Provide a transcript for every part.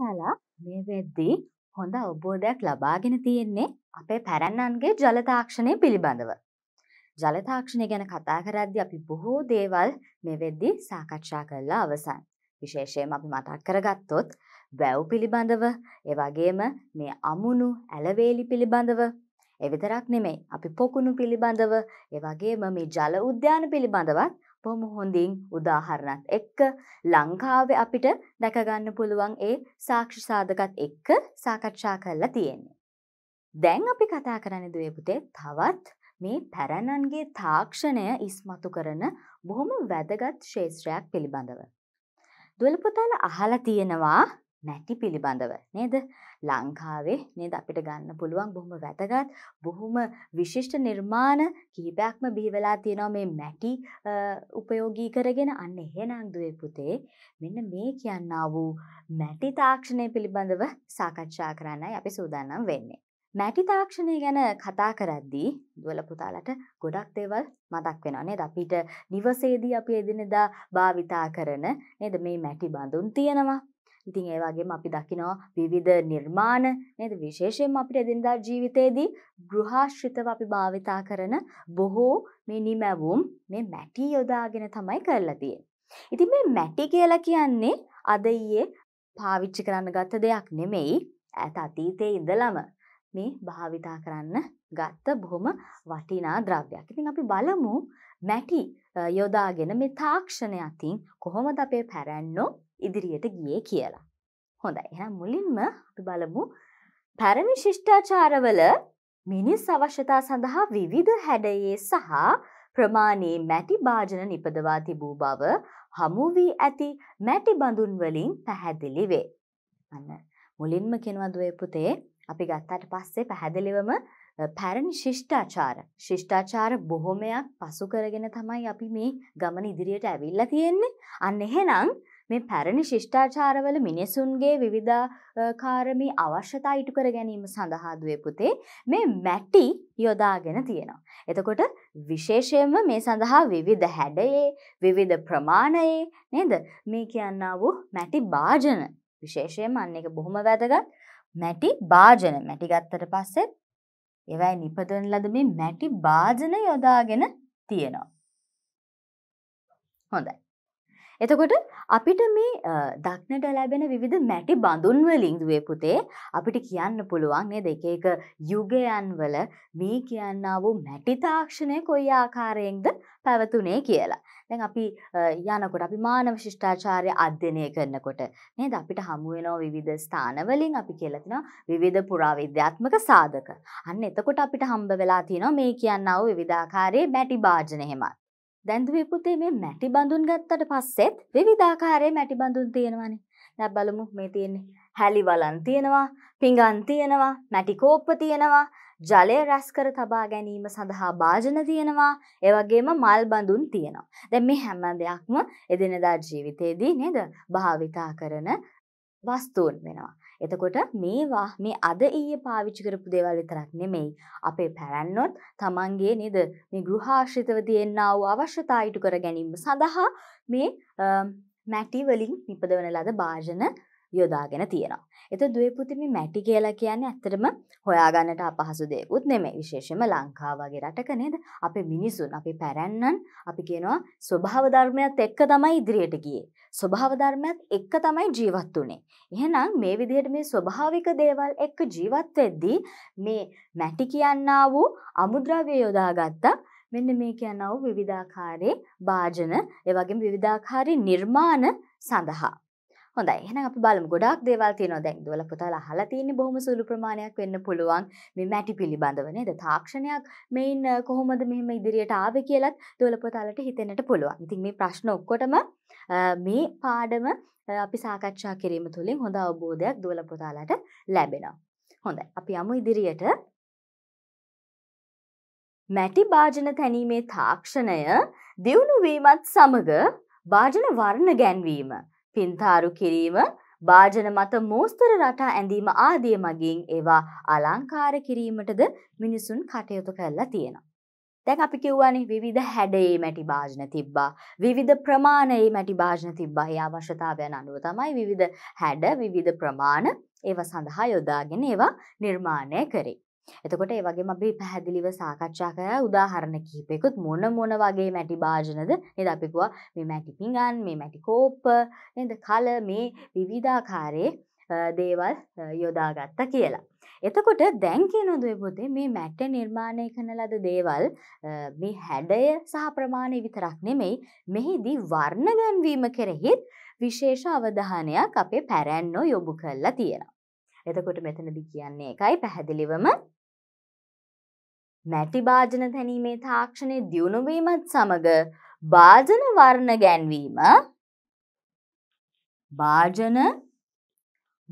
හිතලා මේ වෙද්දී හොඳ අවබෝධයක් ලබාගෙන තියෙන්නේ අපේ පැරැන්නන්ගේ ජලතාක්ෂණය පිළිබඳව. ජලතාක්ෂණය ගැන කතා කරද්දි අපි බොහෝ දේවල් මේ වෙද්දී සාකච්ඡා කරලා අවසන්. විශේෂයෙන් අපි මතක් කරගත්තොත් වැව් පිළිබඳව, ඒ වගේම මේ අමුණු ඇලවේලි පිළිබඳව, එවිතරක් නෙමෙයි අපි පොකුණු පිළිබඳව, ඒ වගේම මේ ජල උද්‍යාන පිළිබඳවත් බොහොම හොඳින් උදාහරණත් එක්ක ලංකාවේ අපිට දැකගන්න පුළුවන් ඒ සාක්ෂි සාධකත් එක්ක සාකච්ඡා කරලා තියෙන්නේ. දැන් අපි කතා කරන්නේ දුවේ පුතේ තවත් මේ පැරණන්ගේ තාක්ෂණය ඉස්මතු කරන බොහොම වැදගත් ශේත්‍රයක් පිළිබඳව. දුවල පුතාලා අහලා තියෙනවා නැටි පිළිබඳව නේද ලංකාවේ නේද අපිට ගන්න පුළුවන් බොහොම වැදගත් බොහොම විශිෂ්ට නිර්මාණ කිහිපයක්ම බිහිවෙලා තියෙනවා මේ මැටි උපයෝගී කරගෙන අන්න එහෙනම් දුවේ පුතේ මෙන්න මේ කියන්නා වූ මැටි තාක්ෂණය පිළිබඳව සාකච්ඡා කරන්නයි අපි සූදානම් වෙන්නේ මැටි තාක්ෂණය ගැන කතා කරද්දී දුවල පුතාලට ගොඩක් දේවල් මතක් වෙනවා නේද අපිට නිවසේදී අපි එදිනෙදා භාවිතා කරන නේද මේ මැටි බඳුන් තියෙනවා ඉතින් ඒ වගේම අපි දකිනවා විවිධ නිර්මාණ නේද විශේෂයෙන්ම අපිට එදිනදා ජීවිතයේදී ගෘහාශ්‍රිතව අපි භාවිතා කරන බොහෝ මේ නිමැවුම් මේ මැටි යොදාගෙන තමයි කරලා තියෙන්නේ. ඉතින් මේ මැටි කියලා කියන්නේ අද ඊයේ පාවිච්චි කරන්න ගත්ත දෙයක් නෙමෙයි ඈත අතීතයේ ඉඳලම මේ භාවිතා කරන්න ගත්ත බොහොම වටිනා ද්‍රව්‍යයක්. ඉතින් අපි බලමු මැටි යොදාගෙන මේ තාක්ෂණය අතින් කොහොමද අපේ පැරැන්නෝ ඉදිරියට ගියේ කියලා. හොඳයි එහ මුලින්ම අපි බලමු පැරණි ශිෂ්ඨාචාරවල මිනිස් අවශ්‍යතා සඳහා විවිධ හැඩයේ සහ ප්‍රමාණයේ මැටි භාජන නිපදවා තිබූ බව හමුුවී ඇති මැටි බඳුන්වලින් පැහැදිලි වේ. අන්න මුලින්ම කෙනවදුවය පුතේ අපි ගත්තාට පස්සේ පැහැදිලිවම පැරණි ශිෂ්ඨාචාර ශිෂ්ඨාචාර බොහොමයක් පසු කරගෙන තමයි අපි මේ ගමන ඉදිරියට ඇවිල්ලා තියෙන්නේ අන්න එහෙනම් මේ පැරණි ශිෂ්ඨාචාරවල මිනිසුන්ගේ විවිධාකාරමී අවශ්‍යතා ඉටු කර ගැනීම සඳහා දුවේ පුතේ මේ මැටි යොදාගෙන තියෙනවා. එතකොට විශේෂයෙන්ම මේ සඳහා විවිධ හැඩයේ විවිධ ප්‍රමාණයේ නේද මේ කියන්න වූ මැටි භාජන විශේෂයෙන් අන්න එක බොහොම වැදගත් මැටි භාජන මැටි ගත්තට පස්සේ ඒවයි නිපදවන ලද මේ මැටි භාජන යොදාගෙන තියෙනවා. හොඳයි. එතකොට අපිට මේ දක්නට ලැබෙන විවිධ මැටි බඳුන්ව ලින්දුවේ පුතේ අපිට කියන්න පුළුවන් නේද එක එක යුගයන්වල මේ කියන්නා වූ මැටි තාක්ෂණය කොයි ආකාරයෙන්ද පැවතුනේ කියලා. දැන් අපි යනකොට අපි මානව ශිෂ්ටාචාරය අධ්‍යයනය කරනකොට නේද අපිට හමු වෙනවා විවිධ ස්ථානවලින් අපි කියලා තිනවා විවිධ පුරාවිද්‍යාත්මක සාධක. අන්න එතකොට අපිට හම්බ වෙලා තියෙනවා මේ කියන්නා වූ විවිධාකාරයේ මැටි භාජන එහෙමත්. දැන්දු විපුතේ මේ මැටි බඳුන් ගත්තට පස්සෙත් විවිධාකාරයේ මැටි බඳුන් තියෙනවානේ. දැන් බලමු මේ තියෙන්නේ හැලි වලන් තියෙනවා, පිඟන් තියෙනවා, මැටි කෝප්ප තියෙනවා, ජලය රැස් කර තබා ගැනීම සඳහා භාජන තියෙනවා, ඒ වගේම මල් බඳුන් තියෙනවා. දැන් මේ හැම දෙයක්ම එදිනෙදා ජීවිතේදී නේද භාවිතා කරන වස්තුන් වෙනවා. එතකොට මේවා මේ අද ඊයේ පාවිච්චි කරපු දේවල් විතරක් නෙමෙයි. අපේ පැරැන්නොත් තමන්ගේ නේද මේ ගෘහාශ්‍රිතව තියෙනා වූ අවශ්‍යතා ඉටු කර ගැනීම සඳහා මේ මැටි වලින් නිපදවන ලද භාජන යොදාගෙන තියෙනවා. එත දවපුතිමි මැටි කියලා කියන්නේ ඇත්තරම හොයාගන්නට අපහසුදයකුත් නෙමේ විශේෂම ලංකා වගේ රටක නේද අපි මිනිසුන් අපි පැරැන්නන් අපි කියනවා ස්වභාවධර්මයක්ත් එක්ක තමයි ඉදිරියට ගිය. ස්වභාවධර්මයක්ත් එක්ක තමයි ජීවත් වනේ. එහෙනම් මේ විදිහට මේ ස්වභාවික දේවල් එක්ක ජීවත් වෙද්දී මේ මැටි කියන්න වූ අමුද්‍රව්‍ය යොදාගත්තා මෙන්න මේ කියනව විවිධාකාරයේ භාජන එවගේ විවිධාකාරී නිර්මාණ සඳහා. හොඳයි එහෙනම් අපි බලමු ගොඩාක් දේවල් තියෙනවා දැන් දුවල පුතාලා අහලා තියෙන්නේ බොහොම සුළු ප්‍රමාණයක් වෙන්න පුළුවන් මේ මැටි පිළිබඳව නේද තාක්ෂණයක් මේන් කොහොමද මෙහෙම ඉදිරියට ආවේ කියලත් දුවල පුතාලට හිතෙන්නට පුළුවන්. ඉතින් මේ ප්‍රශ්න ඔක්කොටම මේ පාඩම අපි සාකච්ඡා කිරීම තුළින් හොඳ අවබෝධයක් දුවල පුතාලට ලැබෙනවා. හොඳයි අපි යමු ඉදිරියට මැටි භාජන තැනීමේ තාක්ෂණය දියුණුවීමත් සමග භාජන වර්ණ ගැන්වීම පින්තාරු කිරීම, භාජන මත මෝස්තර රටා ඇඳීම ආදිය මගින් ඒවා අලංකාර කිරීමටද මිනිසුන් කටයුතු කරලා තියෙනවා. දැන් අපි කිව්වනේ විවිධ හැඩයේ මැටි භාජන තිබ්බා. විවිධ ප්‍රමාණයේ මැටි භාජන තිබ්බා. ඒ අවශ්‍යතාවයන් අනුව තමයි විවිධ හැඩ, විවිධ ප්‍රමාණ ඒවා සඳහා යොදාගෙන ඒවා නිර්මාණය කරේ. එතකොට ඒ වගේ අපි පැහැදිලිව සාකච්ඡා කර උදාහරණ කිහිපෙකුත් මොන මොන වගේ මැටි භාජනද නේද අපි කිව්වා මේ මැටි පිඟන් මේ මැටි කෝප්ප නේද කල මේ විවිධාකාරයේ දේවල් යොදාගත්තා කියලා. එතකොට දැන් කියනවද ඔය පොතේ මේ මැට නිර්මාණය කරන ලද දේවල් මේ හැඩය සහ ප්‍රමාණය විතරක් නෙමෙයි මෙහිදී වර්ණ ගැන්වීම කෙරෙහිත් විශේෂ අවධානයක් අපේ පැරැන්නෝ යොමු කරලා තියෙනවා. එතකොට මෙතනදි කියන්නේ එකයි පැහැදිලිවම මැටි භාජන තැනීමේ තාක්ෂණය දියුණුවීමත් සමඟ භාජන වර්ණ ගැන්වීම භාජන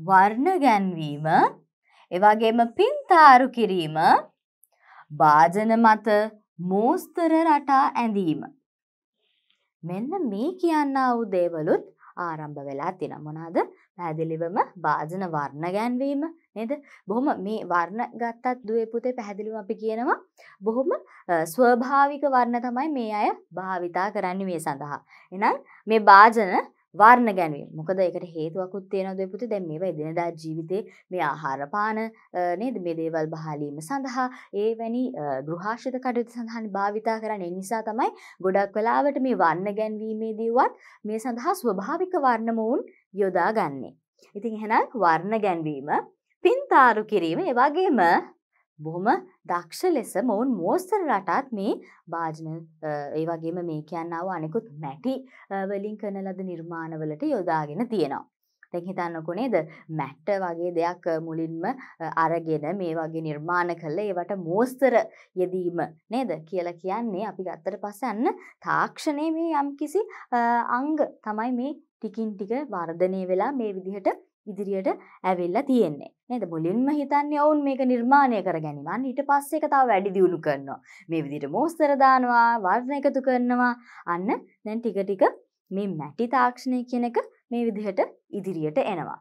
වර්ණ ගැන්වීම එවගේම පින්තාරු කිරීම භාජන මත මෝස්තර රටා ඇඳීම. මෙන්න මේ කියන්න වූ දේවලුත් ආරම්භ වෙලා තින මොනාද පැදිලිවම භාජන වර්ණ ගැන්වීම නේද බොහොම මේ වර්ණ ගත්තත් දුවේ පුතේ පැහැදිලිව අපි කියනවා බොහොම ස්වභාවික වර්ණ තමයි මේ අය භාවිතා කරන්නේ මේ සඳහා එහෙනම් මේ භාජන වාර්ණ ගැනීම මොකද එකට හේතුවකුත් තියෙනවද පුතේ දැන් මේවා එදිනදා ජීවිතේ මේ ආහාර පාන නේද මේ දේවල් බහාලීම සඳහා ඒ වැනි ගෘහාශ්‍රිත කටයුතු සඳහා භාවිතා කරන්නේ නිසා තමයි ගොඩක් වෙලාවට මේ වර්ණ ගැන්වීමේදීවත් මේ සඳහා ස්වභාවික වර්ණ මොවුන් යොදා ගන්නේ. ඉතින් එහෙනම් වර්ණ ගැන්වීම පින්තාරු කිරීම ඒ වගේම බොහොම දක්ෂ ලෙස මොවුන් මෝස්තර රටාත් මේ භාජන ඒ වගේම මේ කියන්නාව අනෙකුත් මැටි වලින් කරන ලද නිර්මාණවලට යොදාගෙන තියෙනවා. දැන් හිතන්නකො නේද මැට්ට වගේ දෙයක් මුලින්ම අරගෙන මේ වගේ නිර්මාණ කළා ඒවට මෝස්තර යෙදීම නේද කියලා කියන්නේ අපි ගත්තට පස්සේ අන්න තාක්ෂණයේ මේ යම්කිසි අංග තමයි මේ ටිකින් ටික වර්ධනය වෙලා මේ විදිහට ඉදිරියට ඇවිල්ලා තියෙන්නේ නේද මුලින්ම හිතන්නේ ඔවුන් මේක නිර්මාණය කර ගැනීම අන්න ඊට පස්සේ ඒක තව වැඩි දියුණු කරනවා මේ විදිහට මෝස්තර දානවා වර්ණ එකතු කරනවා අන්න දැන් ටික ටික මේ මැටි තාක්ෂණය කියන එක මේ විදිහට ඉදිරියට එනවා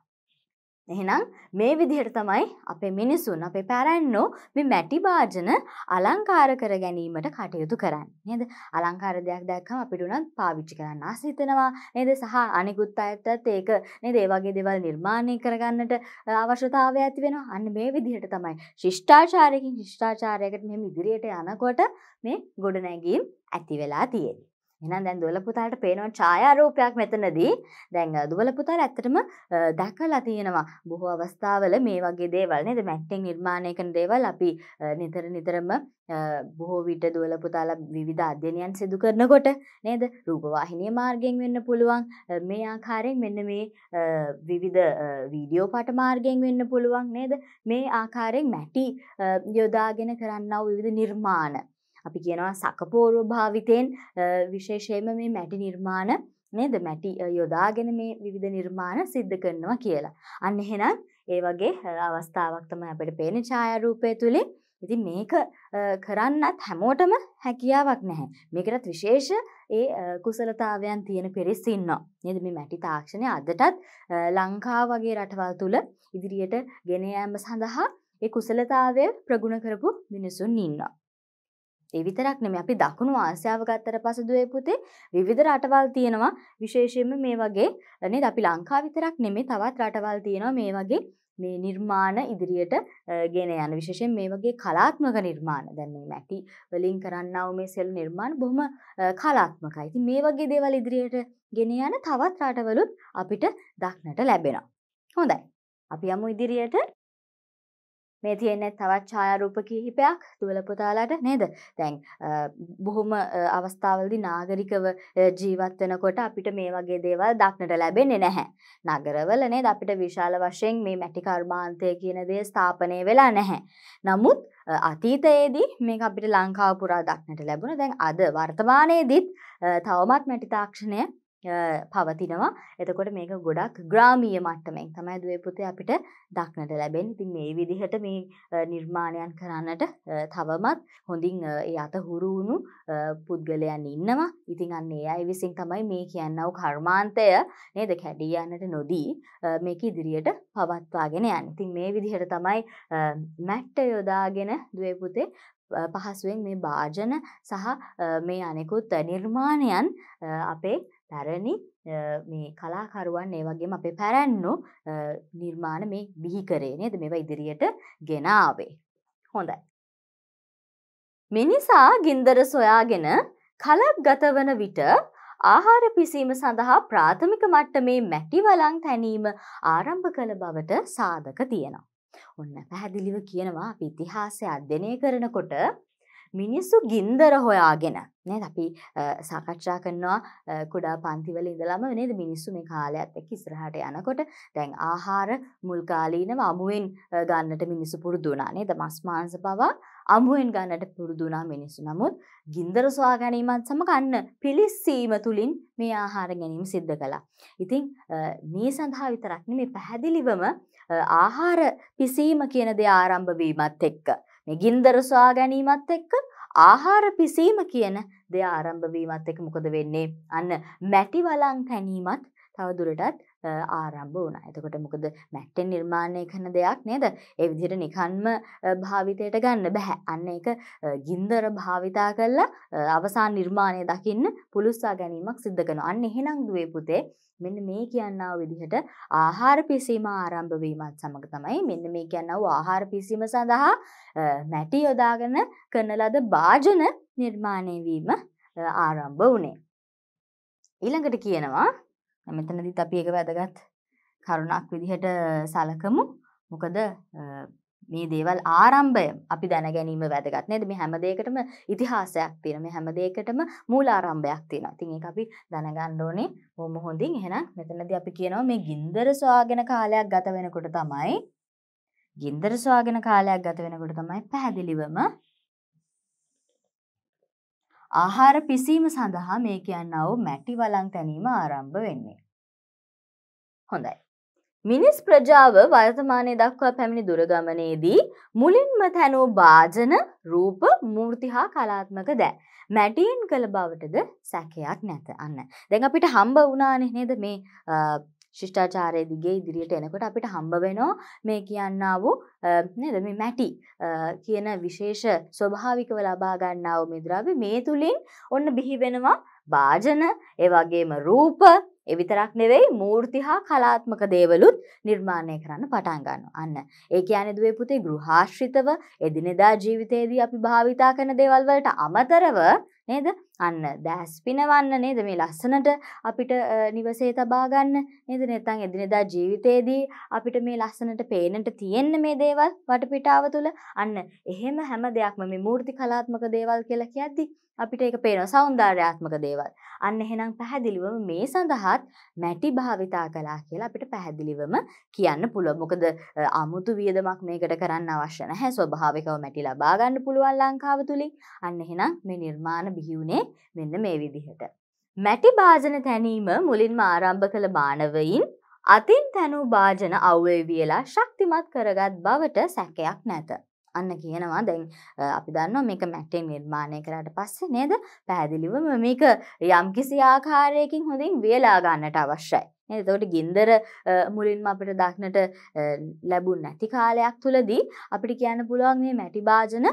එහෙනම් මේ විදිහට තමයි අපේ මිනිසුන් අපේ පැරැන්නෝ මේ මැටි භාජන අලංකාර කර ගැනීමට කටයුතු කරන්නේ නේද? අලංකාර දෙයක් දැක්කම අපිට උනත් පාවිච්චි කරන්න ආස හිතෙනවා නේද? සහ අනිකුත් අයටත් ඒක නේද? ඒ වගේ දේවල් නිර්මාණය කරගන්නට අවශ්‍යතාවය ඇති වෙනවා. අන්න මේ විදිහට තමයි ශිෂ්ටාචාරයකින් ශිෂ්ටාචාරයකට මෙහෙම ඉදිරියට යනකොට මේ ගොඩනැගීම් ඇති වෙලා තියෙන්නේ. එනම් දැන් දුවල පුතාට පේනවා ඡායාරූපයක් මෙතනදී. දැන් දුවල පුතාට ඇත්තටම දැකලා තියෙනවා බොහෝ අවස්ථාවල මේ වගේ දේවල් නේද මැට්ටෙන් නිර්මාණය කරන දේවල් අපි නිතර නිතරම බොහෝ විට දුවල පුතාලා විවිධ අධ්‍යයනයන් සිදු කරනකොට නේද රූපවාහිනිය මාර්ගයෙන් වෙන්න පුළුවන් මේ ආකාරයෙන් මෙන්න මේ විවිධ වීඩියෝ පාට මාර්ගයෙන් වෙන්න පුළුවන් නේද මේ ආකාරයෙන් මැටි යොදාගෙන කරන්නා වූ විවිධ නිර්මාණ අපි කියනවා සකපෝරෝ භාවිතයෙන් විශේෂයෙන්ම මේ මැටි නිර්මාණ නේද මැටි යොදාගෙන මේ විවිධ නිර්මාණ සිද්ධ කරනවා කියලා. අන්න එහෙනම් ඒ වගේ අවස්ථාවක් තමයි අපිට පේන ඡායාරූපය තුලින්. ඉතින් මේක කරන්නත් හැමෝටම හැකියාවක් නැහැ. මේකටත් විශේෂ ඒ කුසලතාවයන් තියෙන පිරිස් ඉන්නවා. නේද මේ මැටි තාක්ෂණය අදටත් ලංකාව වගේ රටවල් තුල ඉදිරියට ගෙන යාම සඳහා ඒ කුසලතාවය ප්‍රගුණ කරපු මිනිසුන් ඉන්නවා. ඒ විතරක් නෙමෙයි අපි දකුණු ආසියාව ගත්තට පස්සේ දුවේ පුතේ විවිධ රටවල් තියෙනවා විශේෂයෙන්ම මේ වගේ නේද අපි ලංකාව විතරක් නෙමෙයි තවත් රටවල් තියෙනවා මේ වගේ මේ නිර්මාණ ඉදිරියට ගෙන යන විශේෂයෙන් මේ වගේ කලාත්මක නිර්මාණ දැන් මේ මැටි වලින් කරන්නව මේ සෙල් නිර්මාණ බොහොම කලාත්මකයි. ඉතින් මේ වගේ දේවල් ඉදිරියට ගෙන යන තවත් රටවලුත් අපිට දක්නට ලැබෙනවා. හොඳයි. අපි යමු ඉදිරියට මේ තියෙන්නේ තවත් ඡායාරූප කිහිපයක් දුවල පුතාලාට නේද? දැන් බොහොම අවස්ථාවලදී නාගරිකව ජීවත් වෙනකොට අපිට මේ වගේ දේවල් දක්නට ලැබෙන්නේ නැහැ. නගරවල නේද අපිට විශාල වශයෙන් මේ මැටි කර්මාන්තය කියන දේ ස්ථාපනය වෙලා නැහැ. නමුත් අතීතයේදී මේක අපිට ලංකාව පුරා දක්නට ලැබුණා. දැන් අද වර්තමානයේදීත් තවමත් මැටි තාක්ෂණය පවතිනවා එතකොට මේක ගොඩක් ග්‍රාමීය මට්ටමෙන් තමයි දුවේ පුතේ අපිට දක්නට ලැබෙන්නේ. ඉතින් මේ විදිහට මේ නිර්මාණයන් කරන්නට තවමත් හොඳින් ඒ අතහුරු වුණු පුද්ගලයන් ඉන්නවා. ඉතින් අන්න ඒ අය විසින් තමයි මේ කියනව කර්මාන්තය නේද කැඩී යන්නට නොදී මේක ඉදිරියට පවත්වාගෙන යන්නේ. ඉතින් මේ විදිහට තමයි මැට්ට යොදාගෙන දුවේ පුතේ පහසුවෙන් මේ භාජන සහ මේ අනෙකුත් නිර්මාණයන් අපේ පැරණි මේ කලාකරුවන් ඒ වගේම අපේ පැරැන්නු නිර්මාණ මේ බිහිකරේ නේද මෙව ඉදිරියට ගෙනාවේ. හොඳයි. මිනිසා ගින්දර සොයාගෙන කලක් ගතවන විට ආහාර පිසීම සඳහා ප්‍රාථමික මට්ටමේ මැටි වලං තැනීම ආරම්භ කළ බවට සාධක තියෙනවා. ඔන්න පැහැදිලිව කියනවා ඉතිහාසය අධ්‍යනය කරනකොට මිනිස්සු ගින්දර හොයාගෙන නේද අපි සාකච්ඡා කරනවා කුඩා පන්තිවල ඉඳලම නේද මිනිස්සු මේ කාලයත් එක්ක ඉස්සරහට යනකොට දැන් ආහාර මුල් කාලීනව අමුවෙන් ගන්නට මිනිස්සු පුරුදු වුණා නේද මස් මාංශ පවා අමුවෙන් ගන්නට පුරුදු වුණා මිනිස්සු නමුත් ගින්දර සොයා ගැනීමත් සමග අන්න පිලිස්සීම තුලින් මේ ආහාර ගැනීම සිද්ධ කළා. ඉතින් මේ සඳහා විතරක් නෙමෙයි පැහැදිලිවම ආහාර පිසීම කියන දේ ආරම්භ වීමත් එක්ක ගින්දර සොයා ගැනීමත් එක්ක ආහාර පිසීම කියන දෙය ආරම්භ වීමත් එක මොකද වෙන්නේ අන්න මැටි වලං පැනීමත් තවදුරටත් ආරම්භ වුණා. එතකොට මොකද මැට්ටෙන් නිර්මාණය කරන දෙයක් නේද? ඒ විදිහට නිකන්ම භාවිතයට ගන්න බෑ. අන්න ඒක ගින්දර භාවිතා කරලා අවසාන නිර්මාණය දකින්න පුළුස්සා ගැනීමක් සිද්ධ කරනවා. අන්න එහෙනම් දුවේ පුතේ මෙන්න මේ කියන්නා විදිහට ආහාර පිසීම ආරම්භ වීමත් සමග තමයි මෙන්න මේ කියන්නා ආහාර පිසීම සඳහා මැටි යොදාගෙන කරන ලද භාජන නිර්මාණය වීම ආරම්භ වුණේ. ඊළඟට කියනවා මෙතනදිත් අපි ඒක වැදගත් කරුණක් විදිහට සලකමු මොකද මේ දේවල් ආරම්භය අපි දැන ගැනීම වැදගත් නේද මේ හැම දෙයකටම ඉතිහාසයක් තියෙන මේ හැම දෙයකටම මූල ආරම්භයක් තියෙනවා. ඉතින් ඒක අපි දැනගන්න ඕනේ බොහොම හොඳින්. එහෙනම් මෙතනදී අපි කියනවා මේ ගින්දර සොයාගෙන කාලයක් ගත වෙනකොට තමයි ගින්දර සොයාගෙන කාලයක් ගත වෙනකොට තමයි පැහැදිලිවම ආහාර පිසීම සඳහා මේ කියන්නව මැටි වලං තැනීම ආරම්භ වෙන්නේ. හොඳයි. මිනිස් ප්‍රජාව වර්තමානය දක්වා පැමිණි දුරගමනේදී මුලින්ම තැනූ භාජන රූප මූර්ති හා කලාත්මක දෑ. මැටීන් කළ බවටද සැකයක් නැත අන්න. දැන් අපිට හම්බ වනානෙ නේද මේ ශිෂ්ඨාචාරය දිගේ ඉදිරියට එනකොට අපිට හම්බ වෙනෝ මේ කියන්න වූ නේද මේ මැටි කියන විශේෂ ස්වභාවිකව ලබා ගන්නා වූ මේ ද්‍රව්‍ය මේ තුලින් ඔන්න බිහි වෙනවා භාජන ඒ වගේම රූප ඒ විතරක් නෙවෙයි මූර්ති හා කලාත්මක දේවලුත් නිර්මාණය කරන්න පටන් ගන්නවා. අන්න ඒ කියන්නේ දුවේ පුතේ ගෘහාශ්‍රිතව එදිනෙදා ජීවිතයේදී අපි භාවිතා කරන දේවල් වලට අමතරව නේද අන්න දැස් පිනවන්න නේද මේ ලස්සනට අපිට නිවසේ තබාගන්න නේද නැත්තං එදිනෙදා ජීවිතයේදී අපිට මේ ලස්සනට පේනට තියෙන්න මේ දේවල් වටපිටාව තුළ අන්න එහෙම හැම දෙයක්ම මේ මූර්ති කලාත්මක දේවල් කියලා කියද්දි අපිට ඒක පේන සෞන්දර්යාත්මක දේවල් අන්න එහෙනම් පැහැදිලිවම මේ සඳහාත් මැටි භාවිතා කලා කියලා අපිට පැහැදිලිවම කියන්න පුළුව මොකද අමුතු වියදමක් මේකට කරන්න අවශ්‍ය නැහැ ස්වභාවිකව මැටි ලබාගන්න පුළුවන් ලංකාව තුළින් අන්න එහෙනම් මේ නිර්මාණ බිහිවුණේ මෙන්න මේ විදිහට. මැටි භාජන තැනීම මුලින්ම ආරම්භ කළ මානවයින් අතින් තැනූ භාජන අව්වේ වියලා ශක්තිමත් කරගත් බවට සැකයක් නැත. අන්න කියනවා දැන් අපි දන්නවා මේක මැටෙන් නිර්මාණය කරාට පස්සේ නේද පැහැදිලිවම මේක යම්කිසි ආකාරයකින් හොඳින් වියලා ගන්නට අවශ්‍යයි. එතකොට ගින්දර මුලින්ම අපිට දක්නට ලැබුණ නැති කාලයක් තුලදී අපිට කියන්න පුළුවන් මේ මැටි භාජන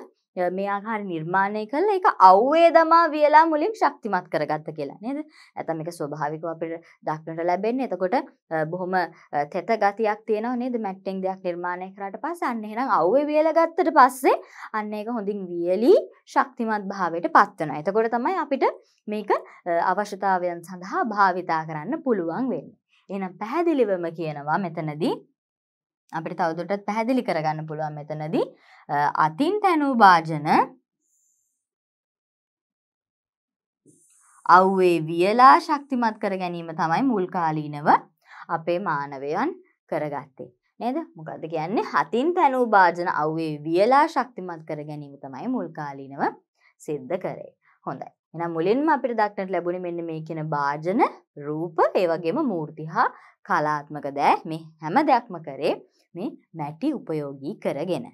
මේ ආකාර නිර්මාණය කළ එක අව්වේ දමා වියලා මුලින් ශක්තිමත් කරගත්ත කියලා නේද ඇතම එක ස්වභාවිකව අපිට දක්නට ලැබෙන්නේ එතකොට බොහොම තෙත ගතියක් තියෙනවා නේද මැට්ටෙන් දෙයක් නිර්මාණය කරාට පස්සේ අන්න එහෙනම් අව්වේ වියලා ගත්තට පස්සේ අන්න ඒක හොඳින් වියලී ශක්තිමත් භාවයට පත් වෙනවා එතකොට තමයි අපිට මේක අවශ්‍යතාවයන් සඳහා භාවිතා කරන්න පුළුවන් වෙන්නේ එහෙනම් පැහැදිලිවම කියනවා මෙතනදී අපිට තවදුරටත් පැහැදිලි කරගන්න පුළුවන් මෙතනදී අතින් තැනූ භාජන අව්වේ වියලා ශක්තිමත් කර ගැනීම තමයි මුල්කාලීනව අපේ මානවයන් කරගත්තේ. නේද මොකද කියන්නේ හතින් තැනූ භාජන අව්වේ වියලා ශක්තිමත් කර ගැනීම තමයි මුල්කාලීනව සිද්ධ කරේ. හොඳයි. එනම් මුලින්ම අපිට දක්නට ලැබුණ මෙන්න මේ කියන භාජන රූප ඒවගේම මූර්ති හා කලාත්මක දෑ මේ හැම දෙයක්ම කරේ මේ මැටි උපයෝගී කරගෙන.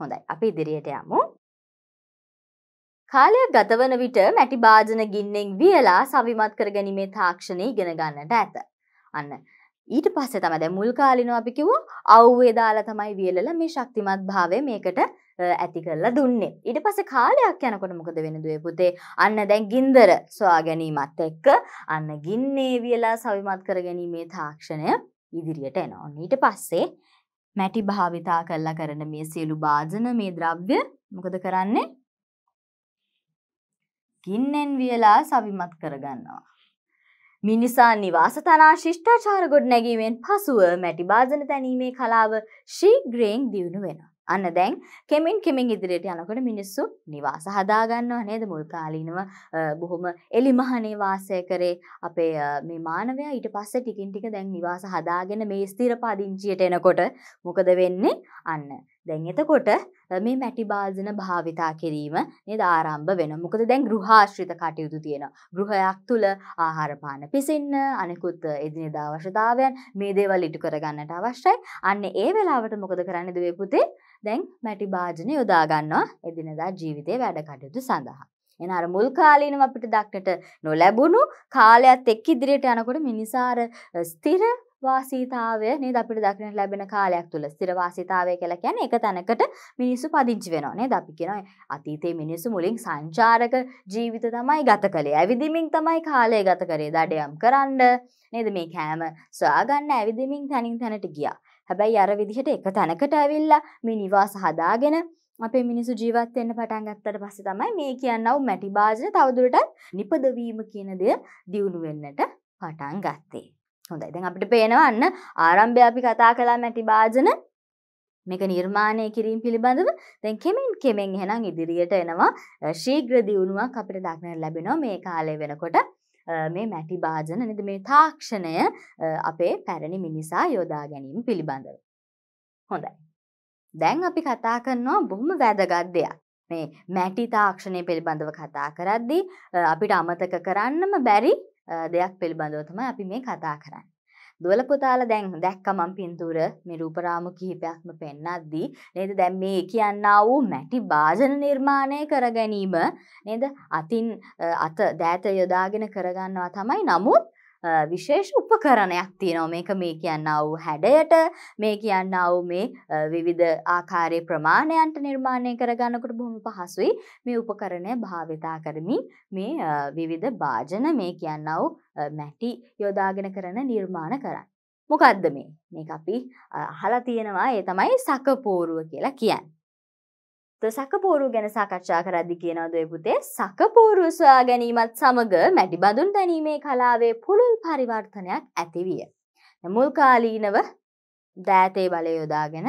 හොඳයි අපි ඉදිරියට යමු. කාලයක් ගතවන විට මැටි භාජන ගින්නෙන් වියලා සවිමත් කර ගැනීමේ තාක්ෂණය ඉගෙන ගන්නට ඇත. අන්න ඊට පස්සේ තමයි දැන් මුල් කාලිනව අපි කිව්වා අවුවේ දාලා තමයි වියලලා මේ ශක්තිමත් භාවය මේකට ඇති කරලා දුන්නේ. ඊට පස්සේ කාලයක් යනකොට මොකද වෙන්නේ පුතේ? අන්න දැන් ගින්දර සොයා ගැනීමත් එක්ක අන්න ගින්නේ වියලා සවිමත් කර ගැනීමේ තාක්ෂණය ඉදිරියට එනවා. ඊට පස්සේ මැටි භාවිතා කරලා කරන මේ සියලු භාජන මේ ද්‍රව්‍ය මොකද කරන්නේ? ගින්නෙන් වියලා සවිමත් කරගන්නවා. මිනිසා නිවාස තනා ශිෂ්ඨාචාර ගොඩනැගීමෙන් පසුව මැටි භාජන තැනීමේ කලාව ශීඝ්‍රයෙන් දියුණු වෙනවා. අන්න දැන් කෙමින් කෙමින් ඉදිරියට යනකොට මිනිස්සු නිවාස හදාගන්නවා නේද මුල් කාලීනව බොහොම එලිමහනේ වාසය කරේ අපේ මේ මානවයා ඊට පස්සේ ටිකින් ටික දැන් නිවාස හදාගෙන මේ ස්ථිර පදිංචියට එනකොට මොකද වෙන්නේ අන්න දැන් එතකොට මේ මැටි භාජන භාවිතා කිරීම නේද ආරම්භ වෙනවා. මොකද දැන් ගෘහාශ්‍රිත කටයුතු තියෙනවා. ගෘහයක් තුල ආහාර පාන පිසින්න, අනිකුත් එදිනෙදා අවශ්‍යතාවයන් මේ දේවල් ඉටු කරගන්නට අවශ්‍යයි. අන්න ඒ වෙලාවට මොකද කරන්නේ දුවේ පුතේ? දැන් මැටි භාජන යොදාගන්නවා එදිනදා ජීවිතය වැඩ කටයුතු සඳහා. එන අර මුල් කාලීනව අපිට දක්නට නොලැබුණු කාලයත් එක් ඉදිරියට යනකොට මිනිසාර ස්ථිර වාසීතාවය නේද අපිට දක්නට ලැබෙන කාලයක් තුළ ස්ථිර වාසීතාවය කියලා කියන්නේ එක තැනකට මිනිස්සු පදිංචි වෙනවා නේද අපි කියනවා අතීතයේ මිනිස්සු මුලින් සංචාරක ජීවිත තමයි ගත කළේ ඇවිදිමින් තමයි කාලය ගත කරේ දඩයම් කරන්න නේද මේ කෑම සොයාගන්න ඇවිදිමින් තැනින් තැනට ගියා හැබැයි අර විදිහට එක තැනකට ඇවිල්ලා මේ නිවාස හදාගෙන අපේ මිනිසු ජීවත් වෙන්න පටන් ගත්තට පස්සේ තමයි මේ කියනව මැටි භාජන තවදුරටත් නිපදවීම කියන දේ දියුණු වෙන්නට පටන් ගත්තේ. හොඳයි. දැන් අපිට පේනවන්න ආරම්භය අපි කතා කළා මැටි භාජන මේක නිර්මාණය කිරීම පිළිබඳව දැන් කෙමෙන් කෙමෙන් එහෙනම් ඉදිරියට එනවා ශීඝ්‍ර දියුණුවක් අපිට දක්නට ලැබෙනවා මේ කාලය වෙනකොට මේ මැටි භාජන නද මේ තාක්ෂණය අපේ පැරණි මිනිසා යොදා ගැනීම පිළිබඳව. හොඳයි. දැන් අපි කතා කරනවා බොහොම වැදගත් දෙයක්. මේ මැටි තාක්ෂණය පිළිබඳව කතා කරද්දී අපිට අමතක කරන්නම බැරි දෙයක් පිළිබඳව තමයි අපි මේ කතා කරන්න. දොලපුතාල දැන් දැක්කමම් පින්තූර මේ රූපරාම කිහිපයක්ම පෙන්නද්දී නේද දැන් මේ කියන්න වූ මැටි භාජන නිර්මාණය කර ගැනීම නේද අතින් අත දෑත යොදාගෙන කරගන්නවා තමයි නමුත් විශේෂ උපකරණයක් තියෙනව මේක මේ කියන්න වූ හැඩයට මේ කියන්න වූ මේ විවිධ ආකාරයේ ප්‍රමාණයන්ට නිර්මාණය කරගන්නකට බොහොම පහසුයි මේ උපකරණය භාවිතා කරමින් මේ විවිධ භාජන මේ කියන්න වූ මැටි යොදාගෙන කරන නිර්මාණ කරන්න. මොකද්ද මේ මේක අපි අහලා තියෙනවා ඒ තමයි සකපෝරුව කියලා කියන්නේ. සකපෝරු ගැන සාකච්ඡා කරද්දි කියනවද ඔය පුතේ සකපෝරුව සොයා ගැනීමත් සමග මැටි බඳුන් දැනීමේ කලාවේ පුළුල් පරිවර්තනයක් ඇතිවිය. මුල් කාලීනව දෑතේ බලය යොදාගෙන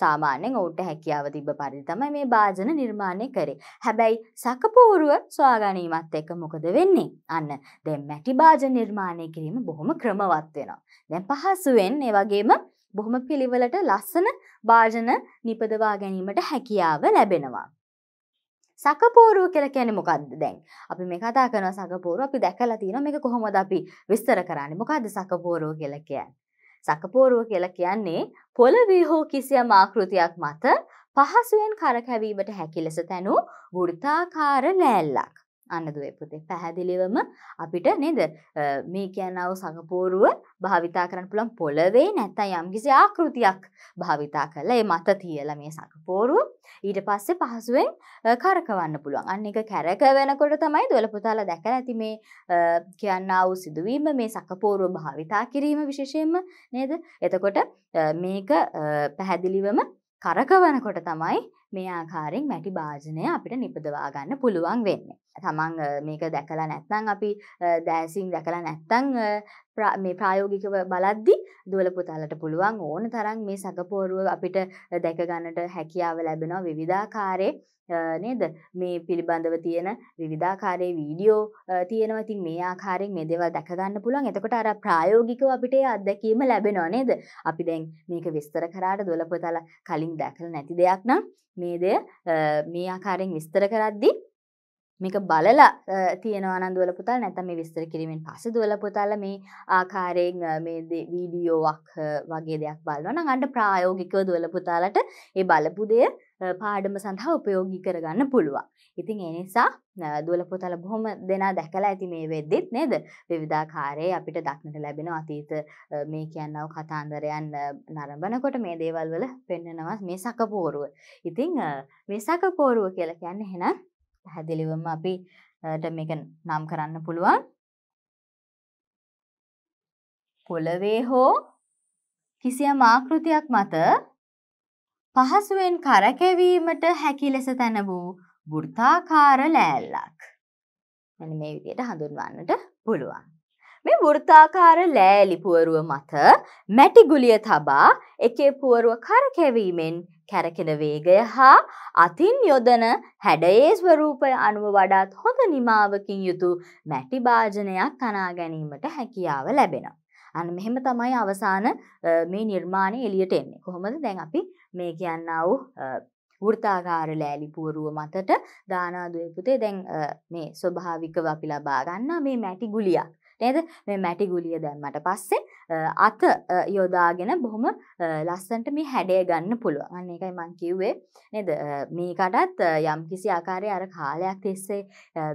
සාමාන්‍යෙන් ඔවුට හැකියාව තිබ පරිදි තමයි මේ භාජන නිර්මාණය කරේ. හැබැයි සකපෝරුව සොයාගැනීමත් එක මොකද වෙන්නේ. අන්න දැ මැටි භාජ නිර්මාණය කිරීම බොහොම ක්‍රමවත් වෙනවා. දැන් පහසුවෙන් ඒ වගේම බොහොම පිළිවලට ලස්සන භාජන නිපදවා ගැනීමට හැකියාව ලැබෙනවා. සකපෝරුව කියලා කියන්නේ මොකද්ද දැන්? අපි මේ කතා කරන සකපෝරුව අපි දැකලා තියෙනවා මේක කොහොමද අපි විස්තර කරන්නේ? මොකද්ද සකපෝරුව කියලා කියන්නේ? සකපෝරුව කියලා කියන්නේ පොළවේ හෝ කිසියම් ආකෘතියක් මත පහසුවෙන් කරකැවීමට හැකි ලෙස තැනූ වෘත්තාකාර ලෑල්ලක්. අන්නදුවේ පුතේ පැහැදිලිවම අපිට නේද මේ කියනව සඟපෝරුව භාවිතා කරන්න පුළන් පොළවේ නැත්තම් යම්කිසි ආකෘතියක් භාවිතා කරලා ඒ මත තියලා මේ සඟපෝරුව ඊට පස්සේ පහසුවෙන් කරකවන්න පුළුවන් අන්න එක කැරක වෙනකොට තමයි දොළ පුතාලා දැකලා ඇති මේ කියන්නා වූ සිදුවීම මේ සකපෝරුව භාවිතා කිරීම විශේෂයෙන්ම නේද එතකොට මේක පැහැදිලිවම කරකවනකොට තමයි මේ ආකාරයෙන් මැටි භාජනය අපිට නිපදවා ගන්න පුළුවන් වෙන්නේ. තමන් මේක දැකලා නැත්නම් අපි දෑසින් දැකලා නැත්තං මේ ප්‍රායෝගිකව බලද්දි දුවල පුතාලට පුළුවන් ඕන තරම් මේ සඟපෝරුව අපිට දැකගන්නට හැකියාව ලැබෙනවා විවිධාකාරයේ නේද මේ පිළිබඳව තියෙන විවිධාකාරයේ වීඩියෝ තියෙනවා ඉතින් මේ ආකාරයෙන් මේ දේවල් දැක ගන්න පුළුවන් එතකොට අර ප්‍රායෝගිකව අපිට ඒ අත්දැකීම ලැබෙනවා නේද අපි දැන් මේක විස්තර කරාට දොලපතල කලින් දැකලා නැති දෙයක් නම් මේ දෙය මේ ආකාරයෙන් විස්තර කරද්දී මේක බලලා තියෙනවා නම් දුවල පුතාල නැත්නම් මේ විස්තර කිරීමෙන් පස්සේ දුවල පුතාල මේ ආකාරයෙන් මේ වීඩියෝවක් වගේ දෙයක් බලනවා නම් අන්න ප්‍රායෝගිකව දුවල පුතාලට ඒ බලපු දෙය පාඩම සඳහා උපයෝගී කරගන්න පුළුවන්. ඉතින් ඒ නිසා දුවල පුතාල බොහොම දෙනා දැකලා ඇති මේ වෙද්දිත් නේද? විවිධාකාරයේ අපිට දක්නට ලැබෙන අතීත මේ කියනව කතාන්දරයන් නරඹනකොට මේ දේවල් වල පෙන්වනවා මේ සකපෝරුව. ඉතින් මේ සකපෝරුව කියලා කියන්නේ එහෙනම් පැහැදිලිවම අපිට මේක නම් කරන්න පුළුවන් පොළවේ හෝ කිසියම් ආකෘතියක් මත පහසුවෙන් කරකැවීමට හැකි ලෙස තැන වූ වෘත්තාකාර ලෑල්ලක්. මෙන්න මේ විදිහට හඳුන්වන්නට පුළුවන්. මේ වෘත්තාකාර ලෑලි පුවරුව මත මැටි ගුලිය තබා එකේ පුවරුව කරකැවීමෙන් කැරකෙන වේගය හා අතින් යොදන හැඩයේ ස්වරූපය අනුව වඩාත් හොඳ නිමාවකින් යුතු මැටි භාජනයක් කනා ගැනීමට හැකියාව ලැබෙනවා. අන්න මෙහෙම තමයි අවසාන මේ නිර්මාණය එළියට එන්නේ. කොහොමද දැන් අපි මේ කියන්නා වූ වෘතාකාර ලෑලි පුවරුව මතට දානාදුවේ පුතේ දැන් මේ ස්වභාවිකව අපි ලබා ගන්න මේ මැටි ගුලියක්. නේද මේ මැටි ගුලිය දැම්මට පස්සේ අත යොදාගෙන බොහොම ලස්සන්ට මේ හැඩය ගන්න පුළුවන් අන්න එකයි මං කිව්වේ නේද මේකටත් යම් කිසි ආකාරයේ අර කාලයක් තිස්සේ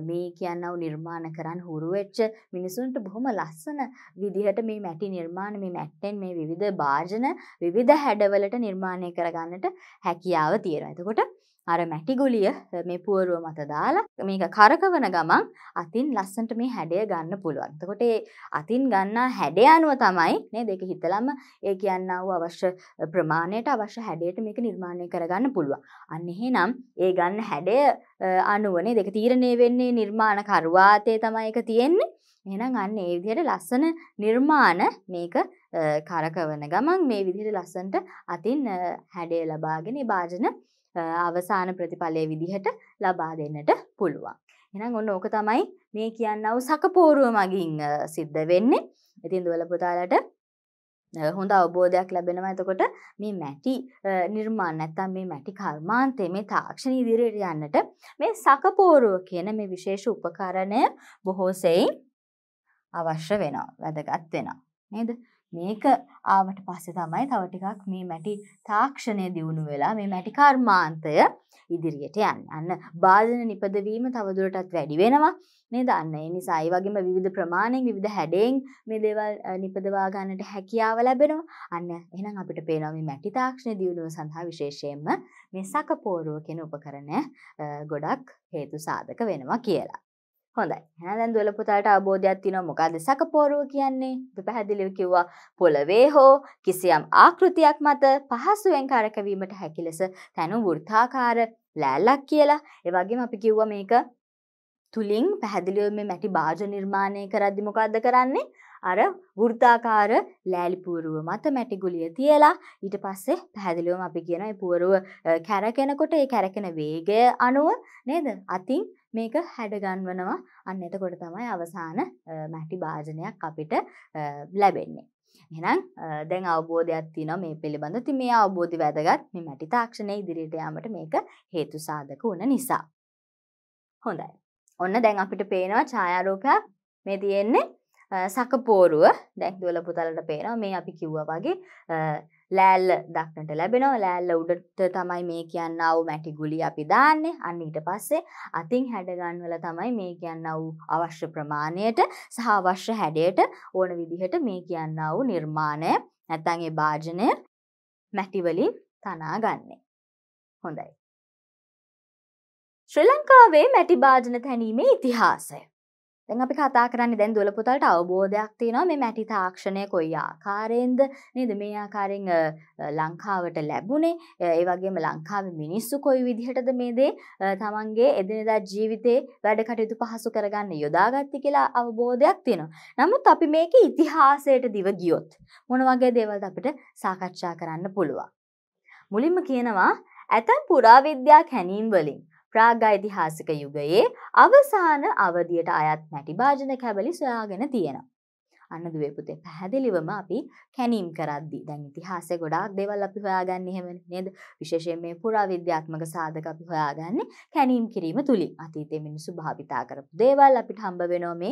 මේ කියන්නව නිර්මාණ කරන්න හුරු වෙච්ච මිනිසුන්ට බොහොම ලස්සන විදිහට මේ මැටි නිර්මාණ මේ මැට්ටෙන් මේ විවිධ භාජන විවිධ හැඩවලට නිර්මාණය කරගන්නට හැකියාව තියෙනවා. එතකොට අර මැටිගුලිය මේ පුවරුව මත දාලා මේක කරකවන ගමන් අතින් ලස්සන්ට මේ හැඩය ගන්න පුළුවන්. එතකොට ඒ අතින් ගන්නා හැඩය අනුව තමයි නේද ඒක හිතලම ඒ කියන්නා වූ අවශ්‍ය ප්‍රමාණයට අවශ්‍ය හැඩයට මේක නිර්මාණය කරගන්න පුළුවන්. අන්න එහෙනම් ඒ ගන්න හැඩය අනුව නේද ඒක තීරණය වෙන්නේ නිර්මාණකරුවා අතේ තමයි ඒක තියෙන්නේ. එහෙනම් අන්න ඒ විදිහට ලස්සන නිර්මාණ මේක කරකවන ගමන් මේ විදිහට ලස්සන්ට අතින් හැඩය ලබාගෙන භාජන අවසාන ප්‍රතිඵලය විදිහට ලබා දෙන්නට පුළුවන්. එනම් ඔන්න ඕක තමයි මේ කියන්නව සකපෝරුව මගින් සිද්ධ වෙන්නේ. ඉතින් දුවල පුතාලට හොඳ අවබෝධයක් ලැබෙනවා එතකොට මේ මැටි නිර්මාණ නැත්තම් මේ මැටි කර්මාන්තය මේ තාක්ෂණ ඉදිරියට යන්නට මේ සකපෝරුව කියන මේ විශේෂ උපකරණය බොහෝසෙයින් අවශ්‍ය වෙනවා වැදගත් වෙනවා නේද මේක ආවට පස්සේ තමයි තව ටිකක් මේ මැටි තාක්ෂණය දියුණු වෙලා මේ මැටි කර්මාන්තය ඉදිරියට යන්නේ. අන්න භාජන නිපදවීම තවදුරටත් වැඩි වෙනවා. නේද? අන්න ඒ නිසා ඒ වගේම විවිධ ප්‍රමාණෙන් විවිධ හැඩයෙන් මේ දේවල් නිපදවා ගන්නට හැකියාව ලැබෙනවා. අන්න එහෙනම් අපිට පේනවා මේ මැටි තාක්ෂණය දියුණුව සඳහා විශේෂයෙන්ම මේ සකපෝරුව කියන උපකරණය ගොඩක් හේතු සාධක වෙනවා කියලා. හොඳයි හැදැන් දොල පුතාට අබෝධයක් තින මොකද සකපෝරුව කියන්නේ දු පැහැදිලිව කිව්වා පොළවේ හෝ කිසියම් ආකෘතියක් මත පහසුවෙන් කරකවීමට හැකි ලෙස තැනු වෘත්තාකාර ලෑල්ලක් කියලා එවගේම අපි කිව්ව මේක තුළින් පැහැදිලිව මේ මැටි භාජ නිර්මාණය කරද්දි මොකක්ද කරන්නේ අර වෘත්තාකාර ලෑලි පුවරුව මත මැටි ගුලිය තියලා ඊට පස්සේ පැහැදිලිවම අපි කියන ඒ පුවරුව කැරකෙනකොට ඒ කැරකෙන වේගය අනුව නේද අතින් මේක හැඩගන්වනවා අන්න එතකොට තමයි අවසාන මැටි භාජනයක් අපිට ලැබෙන්නේ. එහෙනම් දැන් අවබෝධයක් තියෙනවා මේ පිළිබඳ. ඉතින් මේ අවබෝධي වැදගත් මේ මැටි තාක්ෂණයේ ඉදිරියට යාමට මේක හේතු සාධක වුණ නිසා. හොඳයි. ඔන්න දැන් අපිට පේනවා ඡායාරූපයක් මේ තියෙන්නේ සකපෝරුව දැක්දුවල පුතලට පේනවා මේ අපි කිව්ව වගේ ලෑල්ල දක්නට ලැබෙනවා ලෑල්ල උඩට තමයි මේ කියන්නව මැටි ගුලි අපි දාන්නේ අන්න ඊට පස්සේ අතින් හැඩගන්වල තමයි මේ කියන්නව අවශ්‍ය ප්‍රමාණයට සහ අවශ්‍ය හැඩයට ඕන විදිහට මේ කියන්නව නිර්මාණය නැත්තන් ඒ භාජනය මැටිවලින් තනා ගන්නේ හොඳයි ශ්‍රී ලංකාවේ මැටි භාජන තැනීමේ ඉතිහාසය දැන් අපි කතා කරන්න දැන් දුවල පුතාලට අවබෝධයක් තියෙනවා මේ මැටි තාක්ෂණය කොයි ආකාරයෙන්ද නේද මේ ආකාරයෙන් ලංකාවට ලැබුණේ ඒ වගේම ලංකාවේ මිනිස්සු කොයි විදිහටද මේ දේ තමන්ගේ එදිනෙදා ජීවිතේ වැඩ කටයුතු පහසු කරගන්න යොදාගත්තේ කියලා අවබෝධයක් තියෙනවා. නමුත් අපි මේකේ ඉතිහාසයට දිව ගියොත් මොන වගේ දේවල්ද අපිට සාකච්ඡා කරන්න පුළුවන්. මුලින්ම කියනවා ඇතම් පුරාවිද්‍යා කැණීම් වලින් ප්‍රාගයිතිහාසික යුගයේ අවසාන අවධියට අයත් නැටි භාජන කැබලි සොයාගෙන තියෙනවා. අන්නදුවේ පුතේ පැහැදිලිවම අපි කැනීම් කරද්දි දැන් ඉතිහාසය ගොඩාක් දේවල් අපි හොයාගන්නේ එහෙමනේ නේද විශේෂයෙන් මේ පුරාවිද්‍යාත්මක සාධක අපි හොයාගන්නේ කැනීම් කිරීම තුලින් අතීතයේ මිනිස්සු භාවිතා කරපු දේවල් අපිට හම්බ වෙනවා මේ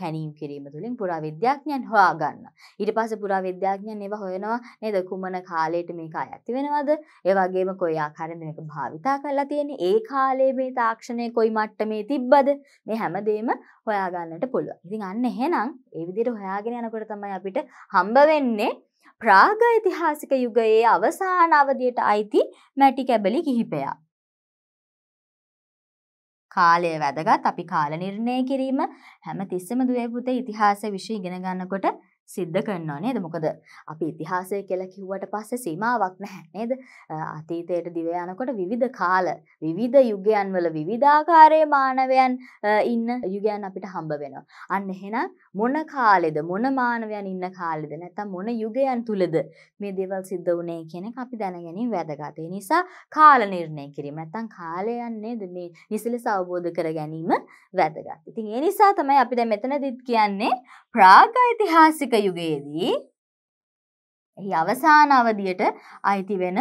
කැනීම් කිරීම තුලින් පුරාවිද්‍යාඥයන් හොයාගන්න ඊට පස්සේ පුරාවිද්‍යාඥයන් ඒවා හොයනවා නේද කුමන කාලයට මේක අයත් වෙනවද ඒ වගේම කොයි ආකාරයෙන්ද මේක භාවිතා කරලා තියෙන්නේ ඒ කාලේ මේ තාක්ෂණය කොයි මට්ටමේ තිබ්බද මේ හැමදේම හොයාගන්නට පුළුවන් ඉතින් අන්න එහෙනම් ඒ විදිහට හොයාගෙන යනකොට තමයි අපිට හම්බ වෙන්නේ ප්‍රාග ඉතිහාසික යුගයේ අවසාන අවධියට අයිති මැටි කැබලි කිහිපයක්. කාලය වැදගත් අපි කාල නිර්ණය කිරීම හැම තිස්සම දුවේ පුතේ ඉතිහාස විෂය ඉගෙන ගන්නකොට සිද්ධ කරනවා නේද? මොකද අපි ඉතිහාසය කියලා කිව්වට පස්සේ සීමාවක් නැහැ නේද? අතීතයට දිව යනකොට විවිධ කාල, විවිධ යුගයන් වල විවිධාකාරයේ මානවයන් ඉන්න යුගයන් අපිට හම්බ වෙනවා. අන්න එහෙනම් මොන කාලෙද මොන මානවයන් ඉන්න කාලෙද නැත්නම් මොන යුගයන් තුලද මේ දේවල් සිද්ධ වුණේ කියන එක අපි දැනගැනීම වැදගත්. ඒ නිසා කාල නිර්ණය කිරීම නැත්නම් කාලය යන්නේද මේ නිසලස අවබෝධ කර ගැනීම වැදගත්. ඉතින් ඒ නිසා තමයි අපි දැන් මෙතනදිත් කියන්නේ ප්‍රාගයිතිහාසික යුගයේදී එහි අවසාන අවදියට අයිති වෙන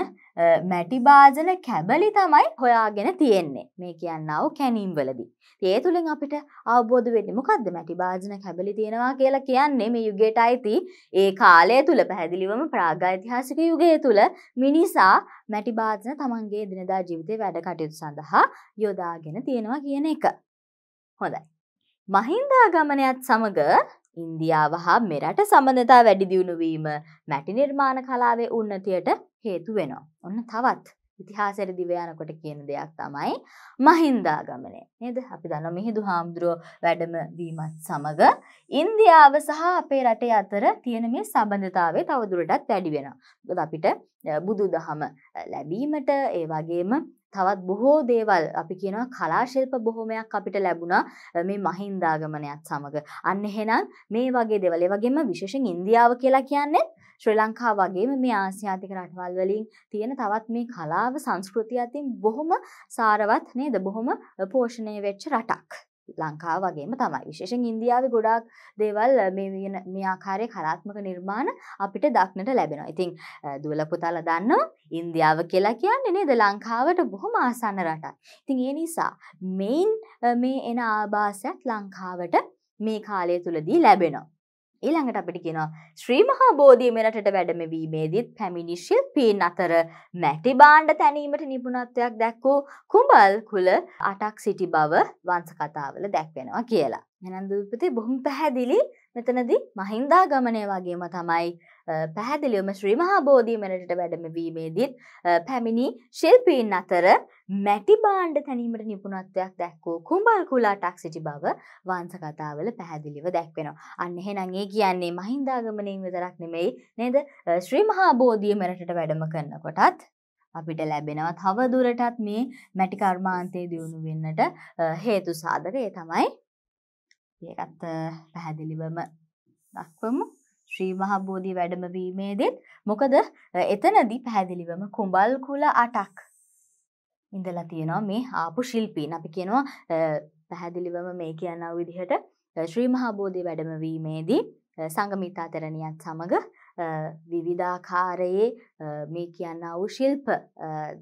මැටිභාජන කැබලි තමයි හොයාගෙන තියෙන්නේ මේ කියන්නාව කැනීම් වලදී. ඒ තුළින් අපිට අවබෝධ වෙන්නේ මොකද්ද මැටිභාජන කැබලි තියෙනවා කියලා කියන්නේ මේ යුගයට අයිති ඒ කාලය තුල පැහැදිලිවම ප්‍රාග්යිතිහාසික යුගය තුල මිනිසා මැටිභාජන තමන්ගේ දිනදා ජීවිතේ වැඩ කටයුතු සඳහා යොදාගෙන තියෙනවා කියන එක. හොඳයි. මහින්දාගමනයත් සමග ඉන්දියාව හා මෙරට සබඳතා වැඩිදියුණුවීම මැටි නිර්මාණ කලාවේ උන්නතියට හේතු වෙනවා. ඔන්න තවත් ඉතිහාසයට දිවයනකොට කියන දෙයක් තමයි මහින්දා ගමනේ නේද අපි දන්න මිහිදු හාමුදුරුව වැඩම වීමත් සමඟ ඉන්දියාව සහ අපේ රටේ අතර තියෙන මේ සබඳතාවේ තවදුරටත් වැඩි වෙන. ගොද අපිට බුදු දහම ලැබීමට ඒ වගේම තවත් බොහෝ දේවල් අපි කියනවා කලාශිල්ප බොහොමයක් අපිට ලැබුණා මේ මහින්දාගමනයත් සමග. අන්න එහෙනම් මේ වගේ දේවල් ඒ වගේම විශේෂයෙන් ඉන්දියාව කියලා කියන්නේ ශ්‍රී ලංකාව වගේම මේ ආසියාතික රටවල් වලින් තියෙන තවත් මේ කලාව සංස්කෘතිය අතින් බොහොම සාරවත් නේද? බොහොම පෝෂණය වෙච්ච රටක්. ලංකාව වගේම තමයි විශේෂෙන් ඉන්දියාව ගොඩක් දේවල් මේ ආකාරය කලාත්මක නිර්මාණ අපිට දක්නට ලැබෙන ඉතිං දුවල පුතාල දන්න ඉන්දියාව කියලා කියන්නේ නේද ලංකාවට බොහොම ආසන්න රට ඉතිං ඒ නිසා මෙයින් මේ එන ආභාසයක් ලංකාවට මේ කාලය තුළදී ලැබෙනවා ඊළඟට අපිට කියනවා ශ්‍රී මහා බෝධිය මෙරටට වැඩමවීමේදීත් පැමිණි ශිල්පීන් අතර මැටි භාණ්ඩ තැනීමට නිපුණත්වයක් දැක්වූ කුඹල් කුල අටක් සිටි බව වංශ කතාවල දැක්වෙනවා කියලා. එනන්දුපති බොහොම පැහැදිලි මෙතනදී මහින්දා ගමනය වගේම තමයි පැහැදිලිවම ශ්‍රීමහා බෝධී මැනටට වැඩමවීමේදීත් පැමිණි ශිල්පීන් අතර මැටි බාණ්ඩ තැනීමට නිපුණත්වයක් දැක්වූ කුඹල් කුලාටක් සිටි බව වංස කතාවල පැහැදිලිව දැක්වෙනවා. අන්න එහෙනම් ඒ කියන්නේ මහින්දාගමනයෙන් විතරක් නෙමෙයි නේද ශ්‍රී මහා බෝධිය මෙරටට වැඩම කරනකොටත් අපිට ලැබෙනවා තව දුරටත් මේ මැටි කර්මාන්තයේ දියුණු වෙන්නට හේතු සාධක ඒ තමයි. ඒකත් පැහැදිලිවම දක්වමු. ශ්‍රී මහබෝධී වැඩමවීමේදෙත් මොකද එතනදී පැහැදිලිවම කුඹල් කුල අටක් ඉඳලා තියෙනවා මේ ආපු ශිල්පීන් අපි කියනවා පැහැදිලිවම මේ කියන්නව විදිහට ශ්‍රී මහබෝධී වැඩමවීමේදී සංගමිතා තරණියත් සමඟ විවිධාකාරයේ මේ කියන්න වූ ශිල්ප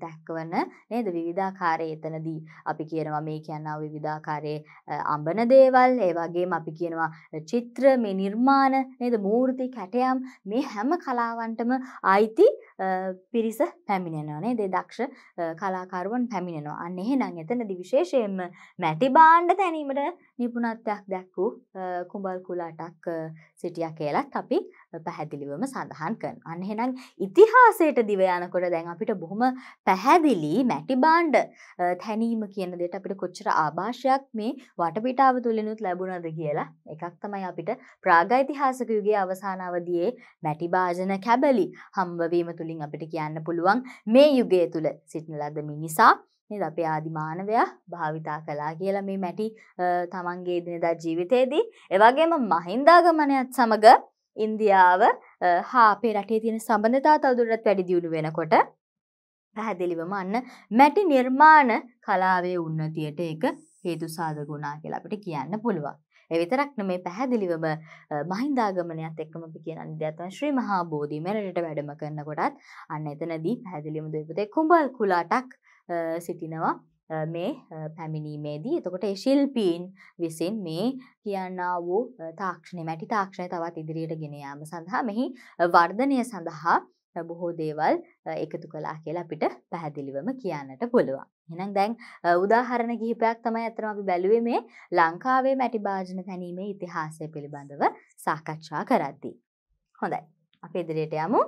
දැක්වන නේද විවිධාකාරය එතනදී අපි කියනවා මේ කියන්න විවිධාකාරයේ අඹන දේවල් ඒවාගේ අපි කියනවා චිත්‍ර මේ නිර්මාණ නේද මූර්ති කැටයම් මේ හැම කලාවන්ටම අයිති පිරිස පැමිණෙනනේ දෙ දක්ෂ කලාකරුවන් පැමිණෙනවා අන්න එහෙනම් එතනදි විශේෂයෙන්ම මැටි බාණ්ඩ තැනීමට නිපුණත්වයක් දැක්වූ කුඹල් කුලාටක් සිටිය කියලත් අපි පැහැදිලිවම සඳහන් කරන. අන්හෙනම් ඉතිහාසයට දිවයනකොට දැන් අපිට බොහොම පැහැදිලි මැටි බාණ්ඩ තැනීම කියන දෙට අපිට කොච්චර ආභාෂයක් මේ වටපිටාව තුළිනුත් ලැබුණද කියලා එකක් තමයි අපිට ප්‍රාගයිතිහාසකයුගේ අවසානාවදයේ මැටි භාජන කැබලි හම්බවීම තුළින් අපිට කියන්න පුළුවන් මේ යුගය තුළ සිටින ලද මිනිසා නේද අපේ ආදි මානවයා භාවිතා කළා කියලා මේ මැටි තමන්ගේ දිනදා ජීවිතයේදී ඒ වගේම මහින්දාගමනයත් සමග ඉන්දියාව හා අපේ රටේ තියෙන සම්බන්ධතාව තවදුරටත් වැඩි දියුණු වෙනකොට පැහැදිලිවම අන්න මැටි නිර්මාණ කලාවේ උන්නතියට ඒක හේතු සාධක වුණා කියලා අපිට කියන්න පුළුවන්. ඒ විතරක් නෙමේ පැහැදිලිවම මහින්දාගමනයත් එක්කම අපි කියන අනිද්‍යත්වන් ශ්‍රී මහා බෝධි මෙරටට වැඩම කරනකොටත් අන්න එතනදී පැහැදිලිවම දෙවිපතේ කුඹල් කුලාටක් සිටිනවා මේ පැමිණීමේදී එතකොට ශිල්පීන් විසින් මේ කියන්න වූ තාක්ෂණය මැටි තාක්ෂණය තවත් ඉදිරියට ගෙනයාම සඳහා මෙහි වර්ධනය සඳහා බොහෝ දේවල් එකතු කලා කියලා අපිට පැහැදිලිවම කියන්නට පුළුවන්. එනම් දැන් උදාහරණ ගිහිපයක් තමයි ඇතන අපි බැලුවේ මේ ලංකාවේ මැටි භාජන තැනීමේ ඉතිහාසය පිළිබඳව සාකච්ඡා කරද්දී. හොඳයි අප ඉදිරියට යමු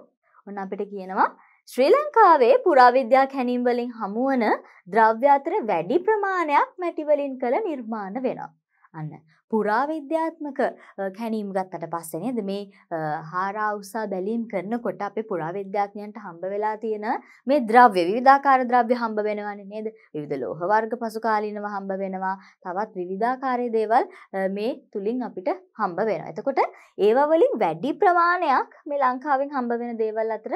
ඔන්න අපිට කියනවා ශ්‍රී ලංකාවේ පුරාවිද්‍යා කැනීම්වලින් හමුවන ද්‍රව්‍යාතර වැඩි ප්‍රමාණයක් මැටිවලින් කළ නිර්මාණ වෙනවා. අන්න පුරාවිද්‍යාත්මක කැනීම් ගත්තට පස්සනේද මේ හාරා උසා බැලීම් කරනකොට අපේ පුරාවිද්‍යාඥයන්ට හම්බ වෙලා තියෙන මේ ද්‍රව්‍ය විවිධාකාර ද්‍රව්‍ය හම්බ වෙනවන්නේ නේද? විවිධ ලෝහ වර්ග පසුකාලීනව හම්බ වෙනවා. තවත් විවිධාකාරයේ දේවල් මේ තුලින් අපිට හම්බ වෙනවා. එතකොට ඒවා වලින් වැඩි ප්‍රමාණයක් මේ ලංකාවෙන් හම්බ වෙන දේවල් අතර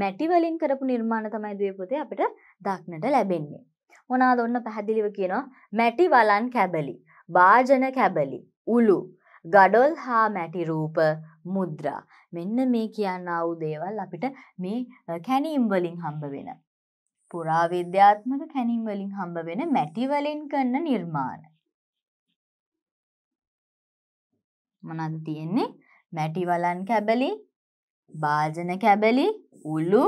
මැටිවලින් කරපු නිර්මාණ තමයි දේ පොතේ අපිට දක්නට ලැබෙන්නේ. මොනා දොන්න පැහැදිලිව කියනවා මැටි වලන් කැබලි, භාජන කැබලි, උළු, ගඩොල් හා මැටිරූප මුද්‍රා. මෙන්න මේ කියන්න අවු දේවල් අපිට මේ කැනීම්වලින් හම්බ වෙන. පුරාවිද්‍යාත්මක කැනීම්වලින් හම්බ වෙන මැටිවලින් කරන නිර්මාණ. මොනද තියෙන්නේ මැටිවලන් කැබලි භාජන කැබලි උළු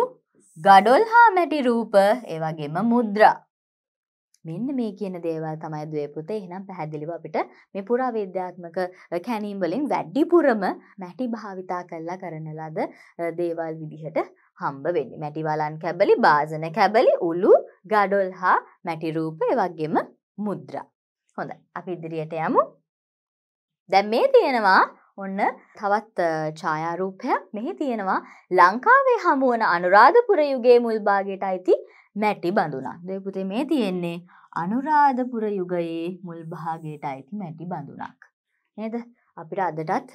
ගඩොල් හා මැටි රූප ඒවගේම මුද්‍රා. මෙන්න මේ කියන දේවල් තමයි දවපුතේ එහනම් පැහැදිලිව අපිට මේ පුරා විද්‍යාත්මක කැනීම්වලින් වැඩ්ඩිපුරම මැටි භාවිතා කල්ලා කරනලාද දේවල් විදිහට හම්බ වෙන්න මැටිවලන් කැබලි භාසන කැබලි උළු ගඩොල් හා මැටිරූප වගේම මුද්‍රා. හොඳ අපි ඉදිරියට යමු දැම් මේ තියෙනවා ඔන්න තවත් ඡායාරූපයක් මෙහි තියෙනවා ලංකාවේ හමුවන අනුරාධපුර යුගයේ මුල්භාගයට අයිති මැටි බඳුනක්. දෙපුතේ මේ තියෙන්නේ අනුරාධපුර යුගයේ මුල්භාගයට අයිති මැටි බඳුනක්. නේද? අපිට අදටත්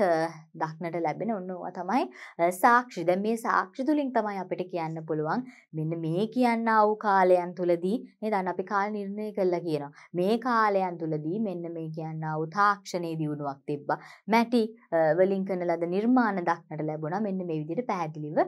දක්නට ලැබෙන ඔන්නවා තමයි සාක්ෂි ද මේ සාක්ෂි තුලින් තමයි අපිට කියන්න පුළුවන් මෙන්න මේ කියන්න අවු කාලයන් තුළදී මේ දන්න අපි කාල නිර්ණය කරලා කියනවා මේ කාලයන් තුළදී මෙන්න මේ කියන්න අවු තාක්ෂණයේ දියුණුවක් තිබ්බා මැටි වලින් කරන ලද නිර්මාණ දක්නට ලැබුණා මෙන්න මේ විදිහට පැහැදිලිව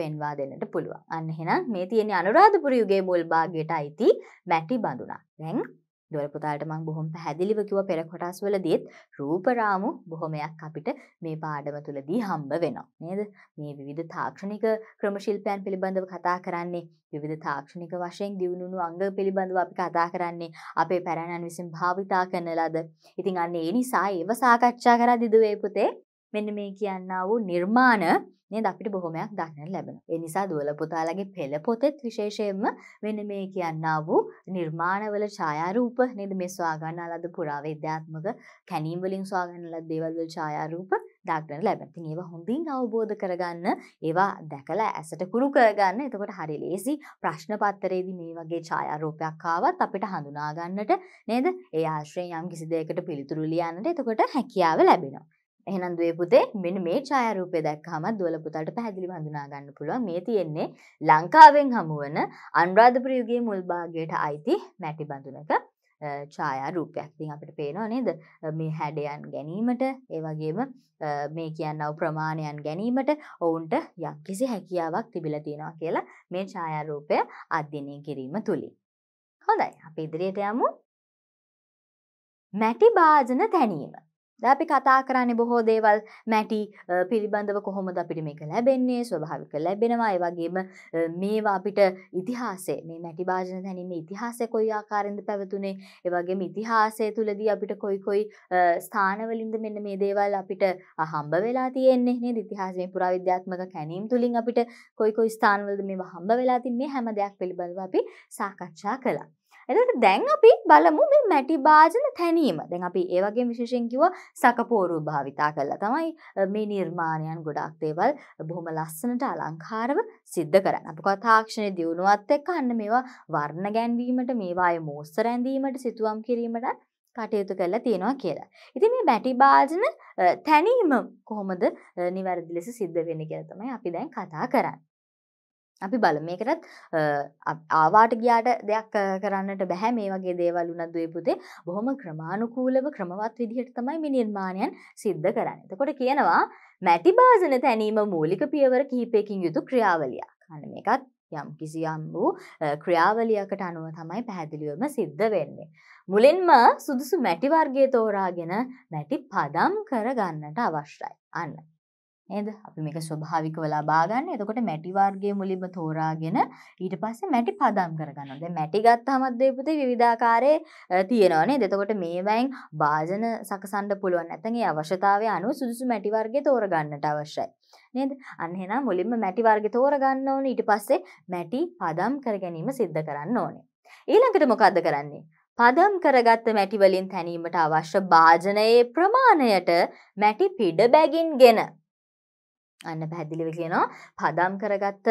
පෙන්වා දෙන්නට පුළුවන් අන්න එහෙනම් මේ තියෙන අනුරාධපුර යුගයේ මුල් භාගයට අයිති මැටි බඳුනක් දැන් ඩොල් පුතාට මං බොහොම පැහැදිලිව කිව පෙර කොටස් වලදීත් රූපරාමු බොහොමයක් අපිට මේ පාඩම තුළදී හම්බ වෙනවා. නේද? මේ විවිධ තාක්ෂණික ක්‍රමශිල්පයන් පිළිබඳව කතා කරන්නේ විවිධ තාක්ෂණික වශයෙන් දියුණුණු අංග පිළිබඳව අපි කතා කරන්නේ අපේ පැරණන් විසින් භාවිතා කරන ලද. ඉතින් අන්න ඒ නිසා ඒව සාකච්ඡා කරද්දී දුවේ පුතේ මෙන්න මේ කියන්නා වූ නිර්මාණ නේද අපිට බොහොමයක් දක්නට ලැබෙන. ඒ නිසා දුවල පුතාලගේ පෙළ පොතෙත් විශේෂයෙන්ම වෙන මේ කියන්නා වූ නිර්මාණවල ඡායාරූප නේද මේ සොයාගන්නා ලද පුරාවිද්‍යාත්මක කැණීම් වලින් සොයාගන්නා ලද දේවල් වල ඡායාරූප දක්නට ලැබෙන. ඉතින් ඒවා හොඳින් අවබෝධ කරගන්න, ඒවා දැකලා ඇසට කුරු කරගන්න. එතකොට හරි ලේසි ප්‍රශ්න පත්‍රයේදී මේ වගේ ඡායාරූපයක් ආවත් අපිට හඳුනා ගන්නට නේද? ඒ ආශ්‍රයෙන් යම් කිසි දෙයකට පිළිතුරු ලියන්නට එතකොට හැකියාව ලැබෙනවා. එහෙනම් දුවේ පුතේ මෙන්න මේ ඡායාරූපය දැක්කහම දුවල පුතාට පැහැදිලිව හඳුනා ගන්න පුළුවන් මේ තියෙන්නේ ලංකාවෙන් හමුවන අනුරාධපුර යුගයේ මුල් භාගයට අයිති මැටි බඳුනක ඡායාරූපයක්. ඉතින් අපිට පේනවා නේද මේ හැඩයන් ගැනීමට ඒ වගේම මේ කියන්නව ප්‍රමාණයන් ගැනීමට ඔවුන්ට යම්කිසි හැකියාවක් තිබිලා තියෙනවා කියලා මේ ඡායාරූපය අධ්‍යයනය කිරීම තුලින්. හොඳයි අපි ඉදිරියට යමු. මැටි භාජන තැනීම දැපි කතා කරන්නේ බොහෝ දේවල් මැටි පිළිබඳව කොහොමද අපිට මේක ලැබෙන්නේ ස්වභාවික ලැබෙනවා ඒ වගේම මේවා අපිට ඉතිහාසයේ මේ මැටි භාජන දැනීමේ ඉතිහාසය කොයි ආකාරයෙන්ද පැවතුනේ ඒ වගේම ඉතිහාසය තුලදී අපිට කොයි කොයි ස්ථානවලින්ද මෙන්න මේ දේවල් අපිට හම්බ වෙලා තියෙන්නේ නේද ඉතිහාසයේ පුරාවිද්‍යාත්මක කැණීම් තුලින් අපිට කොයි කොයි ස්ථානවලද මේවා හම්බ වෙලා තින්නේ හැම දෙයක් පිළිබඳව අපි සාකච්ඡා කළා එතට දැන් අපි බලමු මේ මැටි භාජන තැනීම දැන් අපි ඒවගේ විශේෂෙන්කිව සකපෝරු භාවිතා කරලා තමයි මේ නිර්මාණයන් ගොඩක් දේවල් බොහොම ලස්සනට අලංකාරව සිද්ධ කරන්න අප කතාක්ෂණය දියුණුවත් එක්ක අන්න මේවා වර්ණ ගැන්වීමට මේවාය මෝස්තරැඳීමට සිතුවම් කිරීමට කටයුතු කරලා තියෙනවා කියලා. ඉතින් මේ බැටි භාජන තැනීම කොහොමද නිවැරදි ලෙස සිද්ධ වෙන කියලා තමයි අපි දැන් කතා කරන්නේ. අපි බල මේකටත් ආවාට ගියාට දෙයක් කරන්නට බැහැ මේ වගේ දේවල් වුණත් දුවපුතේ බොහොම ක්‍රමානුකූලව ක්‍රමවත් විදිහට තමයි මේ නිර්මාණයන් සිද්ධ කරන්නේ. එතකොට කියනවා මැටි භාජන තැනීම මූලික පියවර කිහිපයකින් යුතු ක්‍රියාවලියක්. අන්න මේකත් යම් කිසියම් වූ ක්‍රියාවලියකට අනුව තමයි පැහැදිලිවම සිද්ධ වෙන්නේ. මුලින්ම සුදුසු මැටි වර්ගය තෝරාගෙන මැටි පදම් කරගන්නට අවශ්‍යයි. අන්න නේද අපි මේක ස්වභාවිකව ලබා ගන්න. එතකොට මැටි වර්ගයේ මුලින්ම තෝරාගෙන ඊට පස්සේ මැටි පදම් කරගන්නවා. දැන් මැටි ගත්තාම දෙපොතේ විවිධාකාරයේ තියෙනවා නේද? එතකොට මේවෙන් භාජන සකසන්න පුළුවන්. නැත්නම් ඒ අවශ්‍යතාවය අනුව සුදුසු මැටි වර්ගය තෝරගන්නට අවශ්‍යයි. නේද? අන්න එහෙනම් මුලින්ම මැටි වර්ගය තෝරගන්න ඕනේ. ඊට පස්සේ මැටි පදම් කර ගැනීම සිද්ධ කරන්න ඕනේ. ඊළඟට මොකද්ද කරන්නේ? පදම් කරගත්ත මැටි වලින් තැනීමට අවශ්‍ය භාජනයේ ප්‍රමාණයට මැටි පිඩ බැගින්ගෙන අන්න පැහැදිලිව කියනවා පදම් කරගත්ත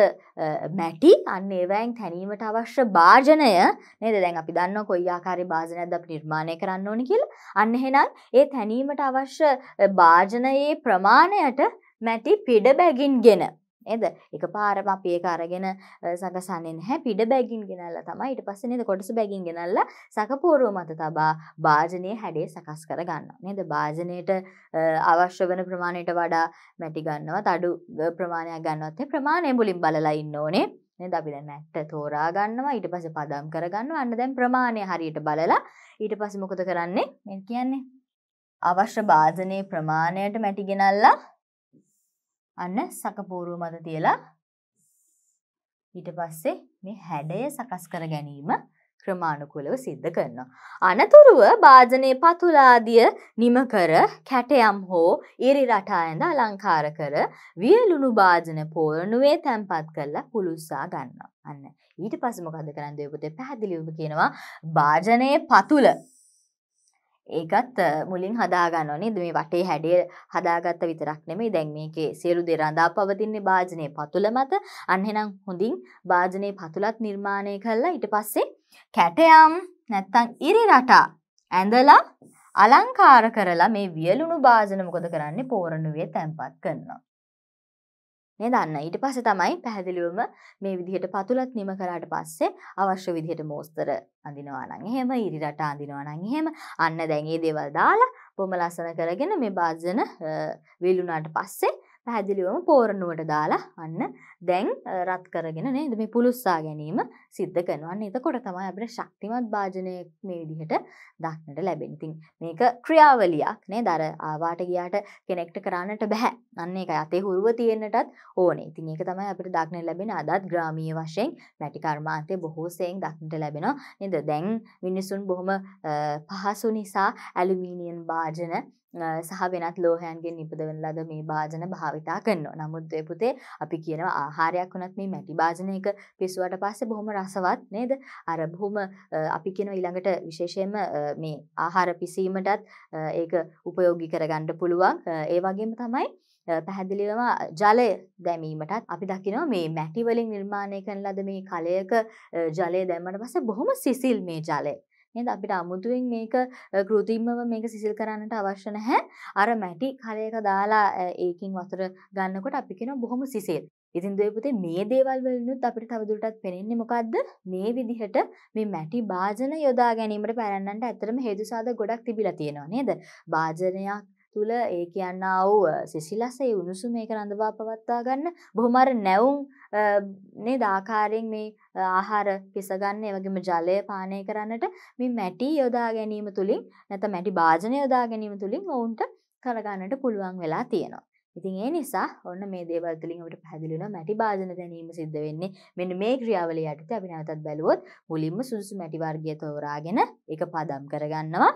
මැටි අන්න ඒවෑන් තැනීමට අවශ්‍ය භාජනය නේද දැන් අපි දන්න කොයි ආකාරي භාජනයක්ද අපි නිර්මාණය කරන්න ඕනේ කියලා. අන්න එහෙනම් ඒ තැනීමට අවශ්‍ය භාජනයේ ප්‍රමාණයට මැටි පිඩ බැගින්ගෙන නේද? එකපාරම අපි ඒක අරගෙන සකසන්නේ නැහැ. පිට බැගින් ගෙනල්ලා තමයි ඊට පස්සේ නේද කොටස බැගින් ගෙනල්ලා සකපෝරුව මත තබා භාජනයේ හැඩය සකස් කර ගන්නවා. නේද? භාජනයට අවශ්‍ය වෙන ප්‍රමාණයට වඩා මැටි ගන්නවා, තඩු ප්‍රමාණයක් ගන්නවත් ප්‍රමාණය මුලින් බලලා ඉන්න ඕනේ. නේද අපි දැන් ඇට තෝරා ගන්නවා ඊට පස්සේ පදම් කර ගන්නවා අන්න දැන් ප්‍රමාණය හරියට බලලා ඊට පස්සේ මොකද කරන්නේ මම කියන්නේ අවශ්‍ය භාජනයේ ප්‍රමාණයට මැටි ගෙනල්ලා අන්න සකපෝරුව මත තියලා ඊට පස්සේ මේ හැඩය සකස් කර ගැනීම ක්‍රමාණුකුලව සිද්ධ කරනවා. අනතුරුව භාජනය පතුලාදිය නිමකර කැටයම් හෝ ඉරි රටායඳ අලංකාර කර වියලුණු භාජන පෝරණුවේ තැන්පත් කරලා පුළුස්සා ගන්නවා. අන්න ඊට පස්සේ මොකද කරන්නේ ඔබට පැහැදිලිවම කියනවා භාජනයේ පතුල ඒකත් මුලින් හදාගන්න ඕනේ. මේ වටේ හැඩය හදාගත්ත විතරක් නෙමෙයි. දැන් මේකේ සියලු දේ රඳා පවතින්නේ භාජනයේ පතුල මත. අන්න එහෙනම් හොඳින් භාජනයේ පතුලත් නිර්මාණය කළා. ඊට පස්සේ කැටයම් නැත්තම් ඉරි රටා ඇඳලා අලංකාර කරලා මේ වියලුණු භාජන මොකද කරන්නේ? පෝරණුවේ තැම්පත් කරනවා. නේ දන්න ඊට පස්සේ තමයි පැහැදිලිවම මේ විදිහට පතුලත් නිම කරාට පස්සේ අවශ්‍ය විදිහට මෝස්තර අඳිනවා නම් එහෙම ඉරි රට අඳිනවා නම් එහෙම අන්න දැන් මේ දේවල් දාලා බොම ලස්සන කරගෙන මේ භාජන වේලුණාට පස්සේ පැහැදිලිවම පෝරණුවට දාලා අන්න දැන් රත් කරගෙන නේද මේ පුළුස්සා ගැනීම සිද්ධ කරනවන්න එතකොට තමයි අපිට ශක්තිමත් භාජනය මේ විදිහට දක්නට ලැබෙන. ඉතින් මේක ක්‍රියාවලියක් නේ දර ආවාට ගියාට කෙනෙක්ට කරන්නට බෑ. අන්න ඒක අතේ හුරුව තියෙන්නටත් ඕනේ. ඉතින් ඒක තමයි අපිට දක්නට ලැබෙන අදත් ග්‍රාමීය වශයෙන් මැටි කර්මාන්තේ බොහෝ සෙයින් දක්නට ලැබෙනවා. නේද? දැන් මිනිසුන් බොහොම පහසු නිසා ඇලුමිනියම් භාජන සහ වෙනත් ලෝහයන්ගෙන් නිපදවන ලද මේ භාජන භාවිතා කරනවා. නමුත් පුතේ අපි කියනවා ආහාරයක් වුණත් මේ මැටි භාජන එක පිස්සුවට පස්සේ බොහොම රසවත් නේද? අර බොහොම අපි කියන ඊළඟට විශේෂයෙන්ම මේ ආහාර පිසීමටත් ඒක උපයෝගී කරගන්න පුළුවන්. ඒ වගේම තමයි පැහැදිලිවම ජලය දැමීමටත් අපි දකිනවා මේ මැටි වලින් නිර්මාණය කරන ලද මේ කලයක ජලය දැම්මට පස්සේ බොහොම සිසිල් මේ ජලය. නේද අපිට අමුතුවෙන් මේක කෘතිමව මේක සිසිල් කරන්නට අවශ්‍ය නැහැ. අර මැටි කලයක දාලා ඒකින් වතුර ගන්නකොට අපි කියනවා බොහොම සිසිල්. ඉතින් දොයපුතේ මේ දේවල් වලිනුත් අපිට තවදුරටත් පෙනෙන්නේ මොකද්ද මේ විදිහට මේ මැටි භාජන යොදා ගැනීමට පැරණන්නට ඇත්තටම හේතු සාධක ගොඩක් තිබිලා තියෙනවා නේද භාජනයක් තුල ඒ කියන්නා වූ සිසිලස ඒ උණුසුම ඒක රඳවා පවත්වා ගන්න බොහොම අර නැවුම් නේද ආකාරයෙන් මේ ආහාර පිසගන්න ඒ වගේම ජලය පානය කරන්නට මේ මැටි යොදා ගැනීම තුලින් නැත්නම් මැටි භාජන යොදා ගැනීම තුලින් ඔවුන්ට කරගන්නට පුළුවන් වෙලා තියෙනවා ඉතින් ඒ නිසා ඔන්න මේ දේවල් තුලින් අපිට පැහැදිලි වෙනවා මැටි භාජන දැනීම සිද්ධ වෙන්නේ මෙන්න මේ ක්‍රියාවලිය යටතේ අපි නැවතත් බැලුවොත් මුලින්ම සුදුසු මැටි වර්ගය තෝරාගෙන ඒක පදම් කරගන්නවා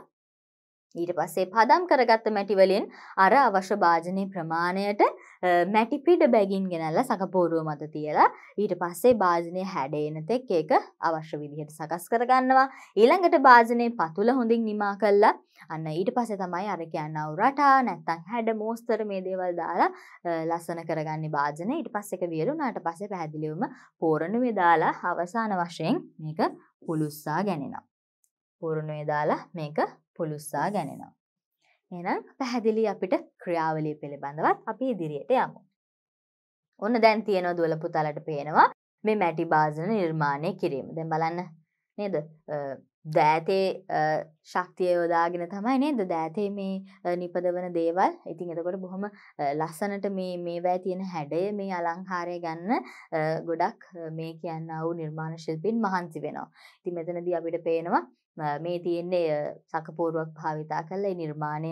ඊට පස්සේ පදම් කරගත්ත මැටිවලින් අර අවශ්‍ය භාජනය ප්‍රමාණයට මැටිපිඩ බැගින් ගෙනල්ල සකපෝරුව මත තියලා ඊට පස්සේ භාජනය හැඩේනතෙක් ඒක අවශ්‍ය විදිහට සකස් කරගන්නවා ඊළඟට භාජනය පතුල හොඳින් නිමා කල්ලා අන්න ඊට පස්සේ තමයි අර කියන්නව රටා නැත්තම් හැඩ මෝස්තර මේ දේවල් දාලා ලස්සන කරගන්නේ භාජනය ඊට පස්සේ ඒක වියලුනාට පස්සේ පැහැදිලිවම පෝරණුවේ දාලා අවසාන වශයෙන් මේක පුළුස්සා ගැනෙනවා පෝරණුවේ දාලා මේක පුළුස්සා ගැනෙනවා. එනම් පැහැදිලි අපිට ක්‍රියාවලී පිළිබඳවත් අපි ඉදිරියට යමු. ඔන්න දැන් තියෙන දුවලපු තලට පේනවා මේ මැටි බාසන නිර්මාණය කිරීම දැන් බලන්න නේද දෑතේ ශක්තිය යොදාගෙන තමයි නේද දෑතේ මේ නිපදවන දේවල් ඉතින් එතකොට බොහොම ලස්සනට මේ මේවැ තියෙන හැඩය මේ අලංකාරය ගන්න ගොඩක් මේ කියන්න වූ නිර්මාණ ශිල්පීන් මහන්සි වෙනවා. ඉතින් මෙතනදී අපිට පේනවා මේ තියෙන්නේ සකපූරුවක් භාවිතා කරලා ඒ නිර්මාණය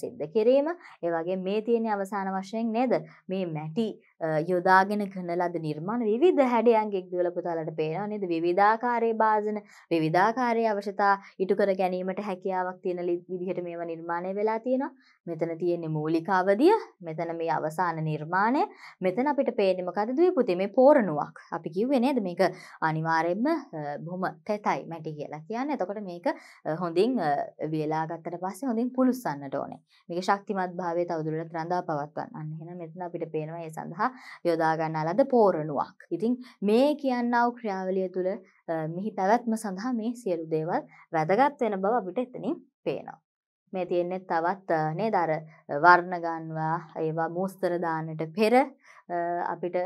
සිද්ධ කිරීම. ඒ වගේ මේ තියෙන්නේ අවසාන වශයෙන් නේද? මේ මැටි යොදාගෙන කරන ලද නිර්මාණ විධ හැඩයන් ගෙක්දවල පුතාලට පේනවා නද විධාකාරය භාජන විධාකාරය අවශ්‍යතා ඉටුකර ගැනීමට හැකියාවක් තියෙන විදිහට මේවා නිර්මාණය වෙලා තියෙනවා මෙතන තියෙන්නේ මූලිකාවදිය මෙතන මේ අවසාන නිර්මාණය මෙතන අපිට පේනමකද දී පුතේ මේ පෝරණුවක් අපි කිව්වේ නේද මේක අනිවාරෙන්ම බොහොම තැතයි මැටි කියලා කියන්න එතකොට මේක හොඳින් වෙලා ගත්තට පස්සේ හොඳින් පුළුස්සන්නට ඕනේ මේක ශක්තිමත් භාවය තවදුරටත් රඳා පවත්වන්න අන්න එහෙනම් මෙතන අපිට පේනවා ඒ සඳහා යොදාගන්නා ලද පෝරණුවක්. ඉතින් මේ කියන්නාව ක්‍රියාවලිය තුළ මෙහි පැවැත්ම සඳහා මේ සියලු දේවල් වැදගත් වෙන බව අපිට එතනින් පේනවා. මේ තියෙන්නේ තවත් නේද අර වර්ණ ගන්නවා ඒවා මෝස්තර දාන්නට පෙර අපිට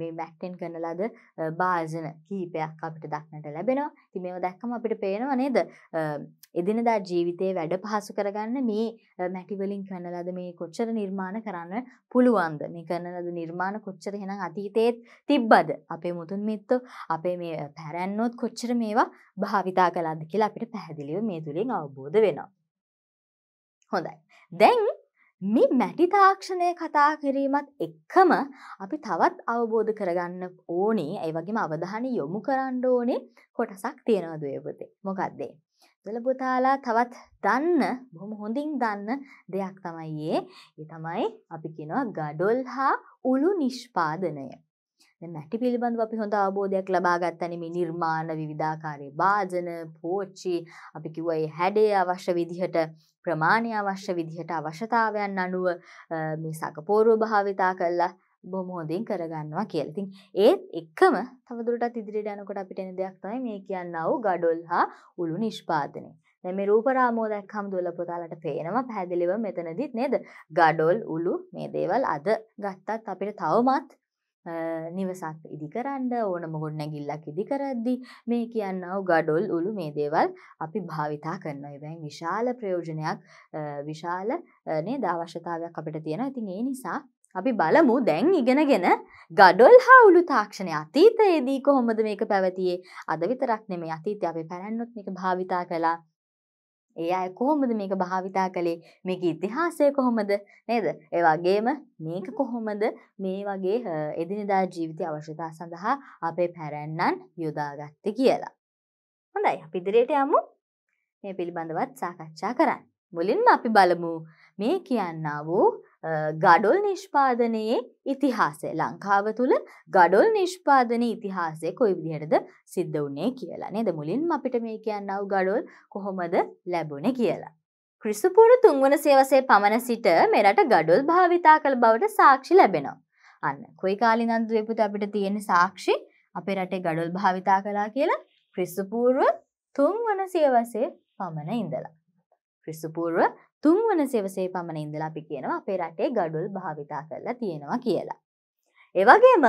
මේ මැක්ටෙන් කරන ලද භාජන කීපයක් අපිට දක්නට ලැබෙනවා. ඉතින් මේව දැක්කම අපිට පේනවා නේද එදිනදා ජීවිතයේ වැඩ පහසු කරගන්න මේ මැටිවලින් කරන ලද මේ කොච්චර නිර්මාණ කරන්න පුළුවන්ද මේ කරන ලද නිර්මාණ කොච්චර එහෙනම් අතීතයේත් තිබ්බද අපේ මුතුන් මිත්තෝ අපේ මේ පැරැන්නොත් කොච්චර මේවා භාවිතා කළාද කියලා අපිට පැහැදිලිව මේ තුලින් අවබෝධ වෙනවා හොඳයි දැන් මේ මැටි තාක්ෂණය කතා කිරීමත් එක්කම අපි තවත් අවබෝධ කරගන්න ඕනේ ඒ වගේම අවධානය යොමු කරන්න ඕනේ කොටසක් තියෙනවා දේවතේ. මොකද්ද? දලපුතාලා තවත් දන්න බොහොම හොඳින් දන්න දෙයක් තමයියේ ඒ තමයි අපි කෙනවා ගඩොල් හා උළු නිෂ්පාදනය. මැටි පිළිබඳ අපි හොඳ අවබෝධයක් ලබාගත්තනම නිර්මාණ විවිධාකාරයේ භාජන පෝච්චි අපි කිව්වයි හැඩේ අවශ්‍ය විදිහට ප්‍රමාණය අවශ්‍ය විදිහට අවශ්‍යතාවයන් අනුව මේ සකපෝරෝ භාවිතා කරලා බොහොම හොඳින් කරගන්නවා කියලා. ඉතින් ඒත් එක්කම තවදුරටත් ඉදිරියට යනකොට අපිට එන දෙයක් තමයි මේ කියනව ගඩොල් හා උළු නිෂ්පාදනය. දැන් මේ රූපරාමෝ දැක්කම දොළ පුතාලට පේනවා පැහැදිලිව මෙතනදිත් නේද? ගඩොල් උළු මේ දේවල් අද ගත්තත් අපිට තවමත් නිවසක් ඉදිකරන්න ඕනම ගොඩනැගිල්ලක් ඉදිකරද්දී මේ කියනව ගඩොල් උළු මේ දේවල් අපි භාවිතා කරනවා. ඒවෙන් විශාල ප්‍රයෝජනයක් විශාල නේද අවශ්‍යතාවයක් අපිට තියෙනවා. ඉතින් ඒ නිසා අපි බලමු දැන් ඉගෙනගෙන ගඩොල් හවුලු තාක්ෂණය අතීතයේදී කොහොමද මේක පැවතියේ අද විතරක් නෙමේ අතීතය අපි පැරැන්නොත් මේක භාවිතා කළා ඒ අය කොහොමද මේක භාවිතා කළේ මේක ඉතිහාසය කොහොමද නේද ඒ වගේම මේක කොහොමද මේ වගේ එදිනෙදා ජීවිතය අවශ්‍යතා සඳහා අපේ පැරැන්නන් යොදාගත්ත කියලා හොඳයි අපි ඉදිරියට යමු මේ පිළිබඳවත් සාකච්ඡා කරන්න මුලින්ම අපි බලමු මේ කියන්නා වූ ගඩොල් නිෂ්පාදනයේ ඉතිහාසය ලංකාව තුළ ගඩොල් නිෂ්පාදන ඉතිහාසය කොයි විදිහටද සිද්ධ වුණේ කියලා නේද මුලින්ම අපිට මේ කියන්නව ගඩොල් කොහොමද ලැබුණ කියලා. ක්‍රිස්තුපුරු තුන්වන සේවසේ පමණ සිට මෙරට ගඩොල් භාවිතා කළ බවට සාක්ෂි ලැබෙනවා. අන්න කොයි කාලිනන්ද දෙපුත අපිට තියෙන සාක්ෂි අපේ රටේ ගඩොල් භාවිතා කලා කියලා ක්‍රිස්තුපූර්ව තුන්වන සියවසේ පමණ ඉඳලා. ක්‍රිස්තුපූර්ව තුන්වන සෙවසේ පමණ ඉඳලා අපි කියනවා අපේ රටේ ගඩොල් භාවිතා කරලා තියෙනවා කියලා. එවගේම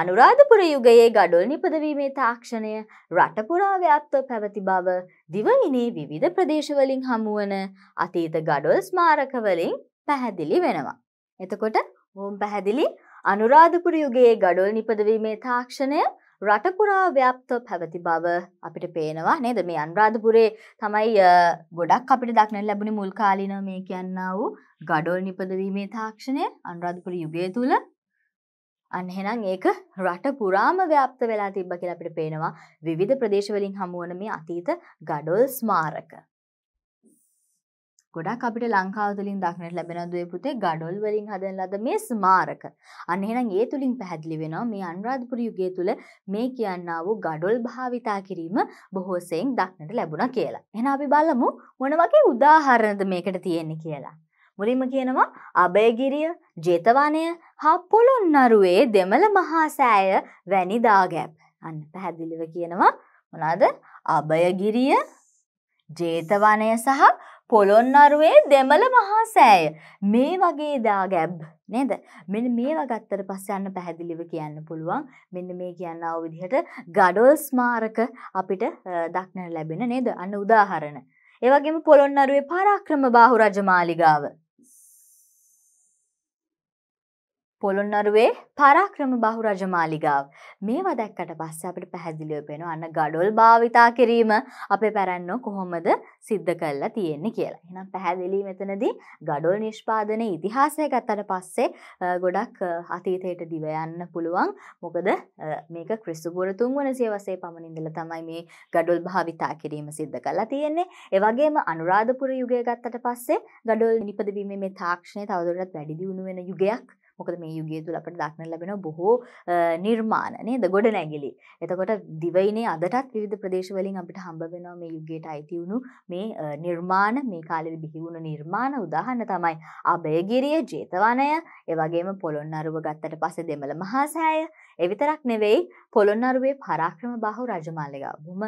අනුරාධපුර යුගයේ ගඩොල් නිපදවීමේ තාක්ෂණය රට පුරා ව්‍යාප්තව පැවති බව දිවයිනේ විවිධ ප්‍රදේශවලින් හමුවන අතීත ගඩොල් ස්මාරකවලින් පැහැදිලි වෙනවා. එතකොට මොම් පැහැදිලි අනුරාධපුර යුගයේ ගඩොල් නිපදවීමේ තාක්ෂණය රටපුරා ව්‍යාප්ත පැවති බව අපිට පේනවා නේද මේ අන්රාධපුරේ තමයි ගොඩක් අපිට දක්න ලැබුණ මුල්කාලින මේ කියන්න වූ ගඩොල් නිපදවීමේ තාක්ෂණය අන්රාධපුර යුගය තුළ අන්හෙනම් ඒක රට පුරාම ව්‍යාප්ත වෙලා තිබ්බ කියලා අපිට පේනවා විවිධ ප්‍රදේශවලින් හමුවන මේ අතීත ගඩොල් ස්මාරක. ගොඩක් අපිට ලංකාව තුළින් දක්නට ලැබෙන දුවේ පුතේ ගඩොල් වලින් හදන ලද මේ ස්මාරක. අන්න එහෙනම් ඒ තුලින් පැහැදිලි වෙනවා මේ අනුරාධපුර යුගය තුල මේ කියන්නා වූ ගඩොල් භාවිතා කිරීම බොහෝසෙන් දක්නට ලැබුණා කියලා. එහෙනම් අපි බලමු මොන වගේ උදාහරණද මේකට තියෙන්නේ කියලා. මුලින්ම කියනවා අභයගිරිය ජේතවනය හා පොළොන්නරුවේ දෙමළ මහාසෑය වැනි දාගැප් අන්න පැහැදිලිව කියනවා මොනාද අභයගිරිය ජේතවනය සහ පොළොන්නරුවේ දෙමළ මහා සෑය මේ වගේ දා ගැබ් නේද මෙන්න මේවා ගත්තට පස්සේ අන්න පැහැදිලිව කියන්න පුළුවන් මෙන්න මේ කියනවා විදිහට ගඩොල් ස්මාරක අපිට දක්නට ලැබෙන නේද අන්න උදාහරණ ඒ වගේම පොළොන්නරුවේ පරාක්‍රම බාහු රජමාලිගාව පොළොන්නරුවේ පරාක්‍රම බහු රජ මාලිගාව මේවා දැක්කට පස්සේ අපිට පැහැදිලිව පේනවා අන්න gadol භාවිතා කිරීම අපේ පැරණෝ කොහොමද සිද්ධ කරලා තියෙන්නේ කියලා. එහෙනම් පැහැදිලි මෙතනදී gadol නිෂ්පාදනයේ ඉතිහාසය ගත්තට පස්සේ ගොඩක් අතීතයට දිව යන්න පුළුවන්. මොකද මේක ක්‍රිස්තු පූර්ව 3 වන සියවසේ පමණ ඉඳලා තමයි මේ gadol භාවිතා කිරීම සිද්ධ කරලා තියෙන්නේ. ඒ වගේම අනුරාධපුර යුගය ගත්තට පස්සේ gadol නිපදවීමේ මේ තාක්ෂණය තවදුරටත් වැඩි දියුණු වෙන යුගයක් මොකද මේ යුගය තුළ අපට දක්න ලැබෙන බොහෝ නිර්මාණ නේද ගොඩනැගිලි. එතකොට දිවයිනේ අදටත් විවිධ ප්‍රදේශවලින් අපිට හම්බ වෙනවා මේ යුගයට අයිති වුණු මේ නිර්මාණ මේ කාලෙදි බිහි වුණු නිර්මාණ උදාහරණ තමයි අබේගිරිය, ජේතවනය, ඒ වගේම පොළොන්නරුව ගත්තට පස්සේ දෙමළ මහා සෑය එවිතරක් නෙවෙයි පොළොන්නරුවේ පරාක්‍රම බහු රජමාලිග බොම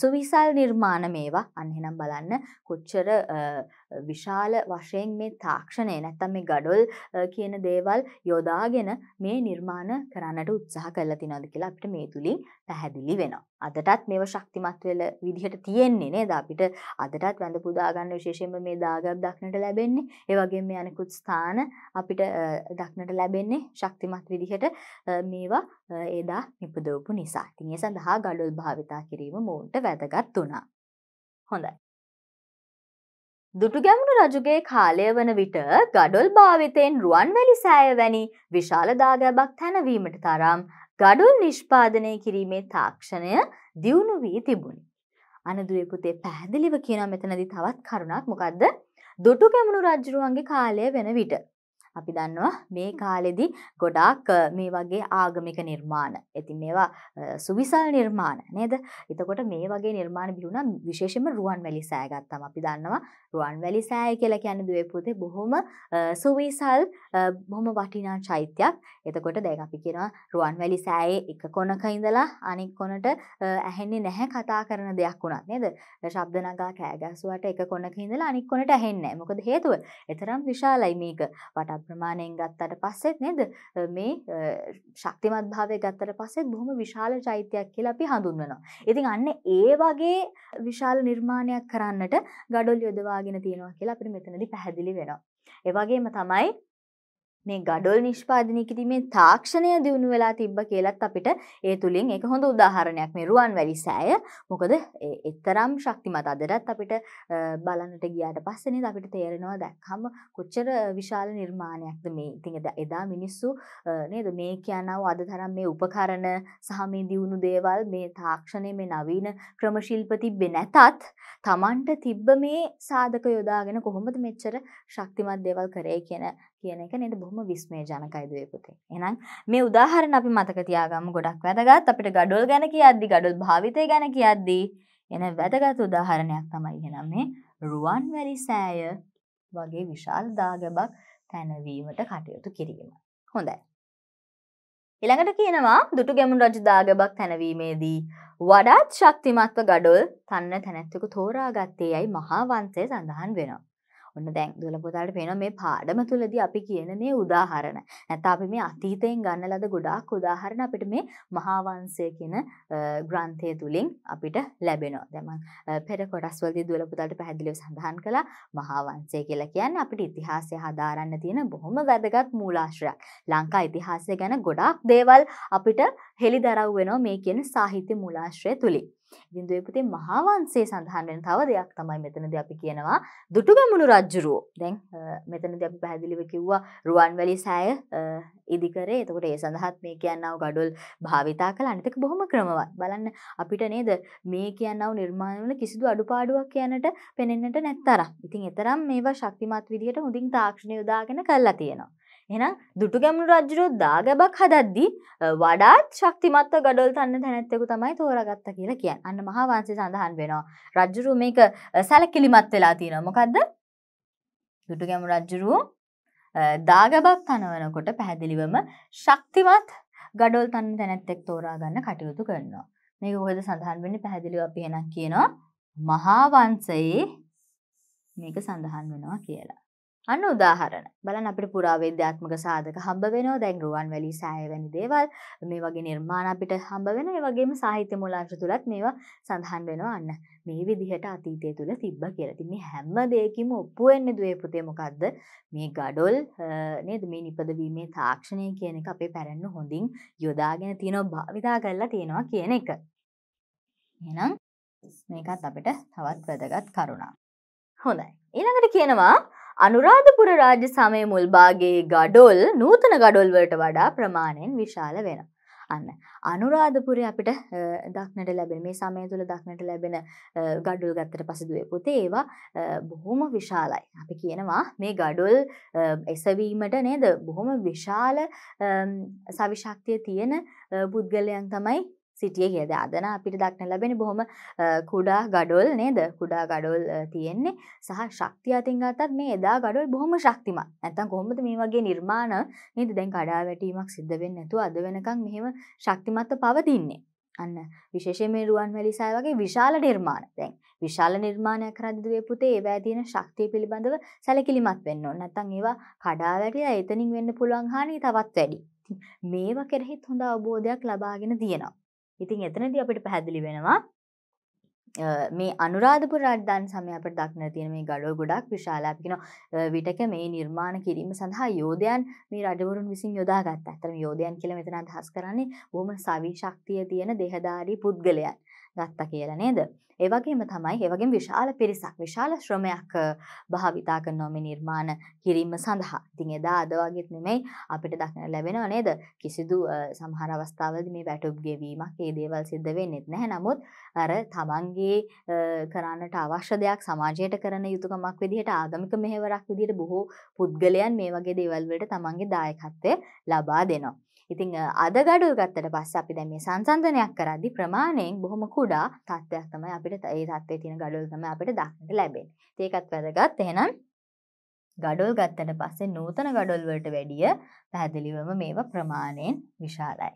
සුවිසල් නිර්මාණ මේවා අන්හෙනම් බලන්න කොච්චර විශාල වශයෙන් මේ තාක්ෂණය නැත්තම් මේ ගඩොල් කියන දේවල් යොදාගෙන මේ නිර්මාණ කරන්නට උත්සාහ කරලා තිනොද කියලා අපිට මේ තුළින් පැහැදිලි වෙනවා. අදටත් මේව ශක්තිමත් වෙල විදිහට තියෙන්නේ නේද අපිට අදටත් වැඳ පුදා ගන්න විශේෂයෙන්ම මේ දාගබ් දක්නට ලැබෙන්නේ. ඒ වගේම මේ අනිකුත් ස්ථාන අපිට දක්නට ලැබෙන්නේ ශක්තිමත් විදිහට මේවා ඒවා එදා නිපදවපු නිසා තිය සඳහා ගඩොල් භාවිතා කිරීම මොවුන්ට වැදගත් වුණා. හොඳයි. දුටුගැමුණු රජුගේ කාලය වන විට ගඩොල් භාවිතයෙන් රුවන්වැලි සෑය වැනි විශාලදාගැබක් තැනවීමට තරම් ගඩොල් නිෂ්පාදනය කිරීමේ තාක්ෂණය දියුණු වී තිබුණි. අනදුරපුතේ පැහැදිලිව කියන මෙතනදි තවත් කරුණක් මොකක්ද දුටුගැමුණු රජරුවන්ගේ කාලය වෙන විට අපි දන්නවා මේ කාලෙදි ගොඩාක් මේ වගේ ආගමික නිර්මාණ. ඉතින් මේවා සුවිසල් නිර්මාණ නේද? එතකොට මේ වගේ නිර්මාණ බිහි වුණා විශේෂයෙන්ම රුවන්වැලි සෑගත්තම අපි දන්නවා රුවන් වැලිසෑය කියලා කියන්නේ දුවේ පුතේ බොහොම සුවිසල් බොහොම වටිනා චෛත්‍යයක්. එතකොට දැන් අපි කියනවා රුවන් වැලිසෑයේ එක කොනක ඉඳලා අනෙක් කොනට ඇහෙන්නේ නැහැ කතා කරන දෙයක් වුණත් නේද? ශබ්ද නගා කෑ ගැසුවට එක කොනක ඉඳලා අනෙක් කොනට ඇහෙන්නේ නැහැ. මොකද හේතුව? ඒතරම් විශාලයි මේක. වට ප්‍රමාණයෙන් ගත්තට පස්සෙත් නේද? මේ ශක්තිමත් භාවය ගත්තට පස්සෙත් බොහොම විශාල චෛත්‍යයක් කියලා අපි හඳුන්වනවා. ඉතින් අන්න ඒ වගේ විශාල නිර්මාණයක් කරන්නට ගඩොල් යොදවාගෙන තියාගෙන තියෙනවා කියලා අපිට මෙතනදී පැහැදිලි වෙනවා. ඒ වගේම තමයි මේ ගඩොල් නිෂ්පාදනය කිරීමේ තාක්ෂණය දියුණු වෙලා තිබ්බ කියලත් අපිට ඒ තුළින් එක හොඳ උදාහරණයක් මේ රුවන් වැලි සෑය මොකද එතරම් ශක්තිමත් අදරත් අපිට බලන්නට ගියාට පස්සනේ අපිට තේරෙනවා දැක්හම කොච්චර විශාල නිර්මාණයක්ද මේ ඉතින් එදා මිනිස්සු නේද මේ කියනව අද තරම් මේ උපකරණ සහ මේ දියුණු දේවල් මේ තාක්ෂණය මේ නවීන ක්‍රමශිල්ප තිබ්බේ නැතත් තමන්ට තිබ්බ මේ සාධක යොදාගෙන කොහොමද මෙච්චර ශක්තිමත් දේවල් කරේ කියන කියන එක නේද බොහොම විස්මයජනකයි දුවේ පුතේ. එහෙනම් මේ උදාහරණ අපි මතක තියාගමු ගොඩක් වැදගත්. අපිට gadol ගැන කියද්දි gadol භාවිතය ගැන කියද්දි එන වැදගත් උදාහරණයක් තමයි එහෙනම් මේ රුවන්වැලි සෑය වගේ විශාල දාගබක් තැනවීමට කටයුතු කිරීම. හොඳයි. ඊළඟට කියනවා දුටු ගැමුණු රජු දාගබක් තැනවීමේදී වඩාත් ශක්තිමත්ව gadol තන්න තැනැත්තෙකු තෝරාගත්තේ යයි මහා වංශය සඳහන් වෙනවා. ඔන්න දැන් දුවල පුතාට පේනවා මේ පාඩම තුලදී අපි කියන මේ උදාහරණ. නැත්නම් අපි මේ අතීතයෙන් ගන්න ලද ගොඩාක් උදාහරණ අපිට මේ මහා වංශය කියන ග්‍රන්ථය තුලින් අපිට ලැබෙනවා. දැන් මම පෙර කොටස් වලදී දුවල පුතාට පැහැදිලිව සඳහන් කළා මහා වංශය කියලා කියන්නේ අපිට ඉතිහාසය හදාරන්න තියෙන බොහොම වැදගත් මූලාශ්‍රයක්. ලංකා ඉතිහාසය ගැන ගොඩාක් දේවල් අපිට හෙළිදරව් වෙනවා මේ කියන සාහිත්‍ය මූලාශ්‍රය තුලින්. බිඳුවේ පුතේ මහා වංශයේ සඳහන් වෙන තව දෙයක් තමයි මෙතනදී අපි කියනවා දුටුගැමුණු රජුරෝ. දැන් මෙතනදී අපි පැහැදිලිව කිව්වා රුවන්වැලි සෑය ඉදි කරේ. එතකොට ඒ සඳහාත් මේ කියනව gadol භාවිතා කළ අනිත් එක බොහොම ක්‍රමවත්. බලන්න අපිට නේද මේ කියනව නිර්මාණ වල කිසිදු අඩුපාඩුවක් කියනට පෙනෙන්නට නැත්තරම්. ඉතින් ඒතරම් මේවා ශක්තිමත් විදියට හොඳින් තාක්ෂණය යොදාගෙන කරලා තියෙනවා. එනම් දුටුගැමුණු රජුරෝ දාගැබක් හදද්දි වඩාත් ශක්තිමත්ව ගඩොල් තන්න තැනැත්තෙකු තමයි තෝරගත්ත කියලා කියන්න අන්න මහාවන්සේ සඳහන් වෙනවා රජ්ජුරු මේක සැලකිලිමත් වෙලා තියෙනවා මොකක්ද දුටුගැමු රජ්ජුරුවෝ දාගැබක් තනවනකොට පැහැදිලිවම ශක්තිමත් ගඩොල් තන්න තැනැත්තෙක් තෝරාගන්න කටයුතු කරනවා මේක හොද සඳහන් වෙන්න පැහැදිලිව අපි හෙනක් කියනවා මහාවන්සයේ මේක සඳහන් වෙනවා කියලා අන්න උදාහරණ බලන් අපිට පුරාවේද්‍යාත්මක සාධක හම්බ වෙනවා දැන් රුවන් වැලි සෑයවැනි දේවල් මේ වගේ නිර්මාණ අපිට හම්බ වෙන ඒ වගේම සාහිත්‍ය මූලාශ්‍ර තුලත් මේවා සඳහන් වෙනවා අන්න මේ විදිහට අතීතය තුල තිබ්බ කියලා. ඉතින් මේ හැම දෙයකම ඔප්පු වෙන්නේ දුවේ පුතේ මොකද්ද? මේ gadol නේද මේ නිපදවීමේ තාක්ෂණය කියන එක අපේ පැරණි හොඳින් යොදාගෙන තියෙනවා භාවිතා කරලා තියෙනවා කියන එක. එහෙනම් මේකත් අපිට තවත් වැදගත් කරුණක්. හොඳයි. ඊළඟට කියනවා අනුරාධපුර රාජ්‍ය සමය මුල්භාගේ ගඩොල් නූතන ගඩොල්වලට වඩා ප්‍රමාණයෙන් විශාල වෙන. අන්න. අනුරාධපුරය අපිට දක්නට ලැබෙන මේ සමය තුළ දක්නට ලැබෙන ගඩුල් ගත්තට පසදුවේ පුතේ ඒවා බොහොම විශාලයි. අපි කියනවා මේ ගඩුල් එසවීමට නේද බොහොම විශාල සවිශක්තිය තියෙන පුද්ගලයන් තමයි සිටිය කියද අදන අපිට දක්න ලැබෙන බොහොම කුඩා ගඩොල් නේද කුඩා ගඩොල් තියෙන්නේ සහ ශක්ති අතින් ගතත් මේ එදා ගඩොල් බොහොම ශක්තිමත් නැතන් කොහොමද මේ වගේ නිර්මාණ නේද දැන් කඩා වැටීමක් සිද්ධ වෙන්න නැතුව අද වෙනකම් මෙහෙම ශක්තිමත්ව පවතින්නේ අන්න විශේෂයෙන් මේ රුවන් වැලිසාය වගේ විශාල නිර්මාණ දැන් විශාල නිර්මාණයක් කරද්දී පුතේ ඒවා තියෙන ශක්තිය පිළිබඳව සැලකිලිමත් වෙන්න ඕන. නැත්නම් ඒවා කඩා වැටිලා එතනින් වෙන්න පුළුවන් හානිය තවත් වැඩි. මේවා කෙරෙහිත් හොඳ අවබෝධයක් ලබාගෙන තියෙනවා. ඉතින් එතනද අපිට පැහැදිලි වෙනවා මේ අනුරාධපුර රාජධාන සමය අපට දක්න තියෙන මේ ගඩොල් ගොඩක් විශාලාපිකන විටක මේ නිර්මාණ කිරීම සඳහා යෝධයන් මේ රජවරුන් විසින් යොදාගත් ඇතරම යෝධයන් කියල මෙතන අදහස් කරන්නේ බොහම සවිශක්තිය තියෙන දෙහදාරී පුද්ගලයන් ගත්ත කියල නේද. ඒවගේම තමයි ඒවගේ විශාල පිරිසක් විශාල ශ්‍රමයක් භාවිතා කරනොම නිර්මාණ කිරීම සඳහා තින් එදා අදවාගෙත් නෙමෙයි අපිට දක්න ලැබෙන නේද කිසිදු සමහර අවස්ථාවද මේ වැටුප් ගෙවීමක් ඒ දේවල් සිද්ධ වෙන්නෙත් නැහැ නමුත් අර තමන්ගේ කරන්නට අවශ්‍ය දෙයක් සමාජයට කරන යුතුකමක් විදිහට ආගමික මෙහෙවරක් විදිහට බොහෝ පුද්ගලයන් මේ වගේ දේවල්වලට තමන්ගේ දායකත්වය ලබා දෙනවා. ඉතිං අද ගඩුව ගත්තට පස්ස අපි දැම මේ සංසන්ධනයක් කරදි ප්‍රමාණයෙන් බොහොම කුඩා තත්ත්වයක් තමයි අපිට ඒ තත්වේ තියෙන ගඩුල්ගම අපිට දක්නට ලැබෙන් ඒකත් වැදගත් එහෙනම් ගඩොල් ගත්තට පස්සේ නූතන ගඩොල්වලට වැඩිය පැහැදිලිවම මේවා ප්‍රමාණයෙන් විශාලයි.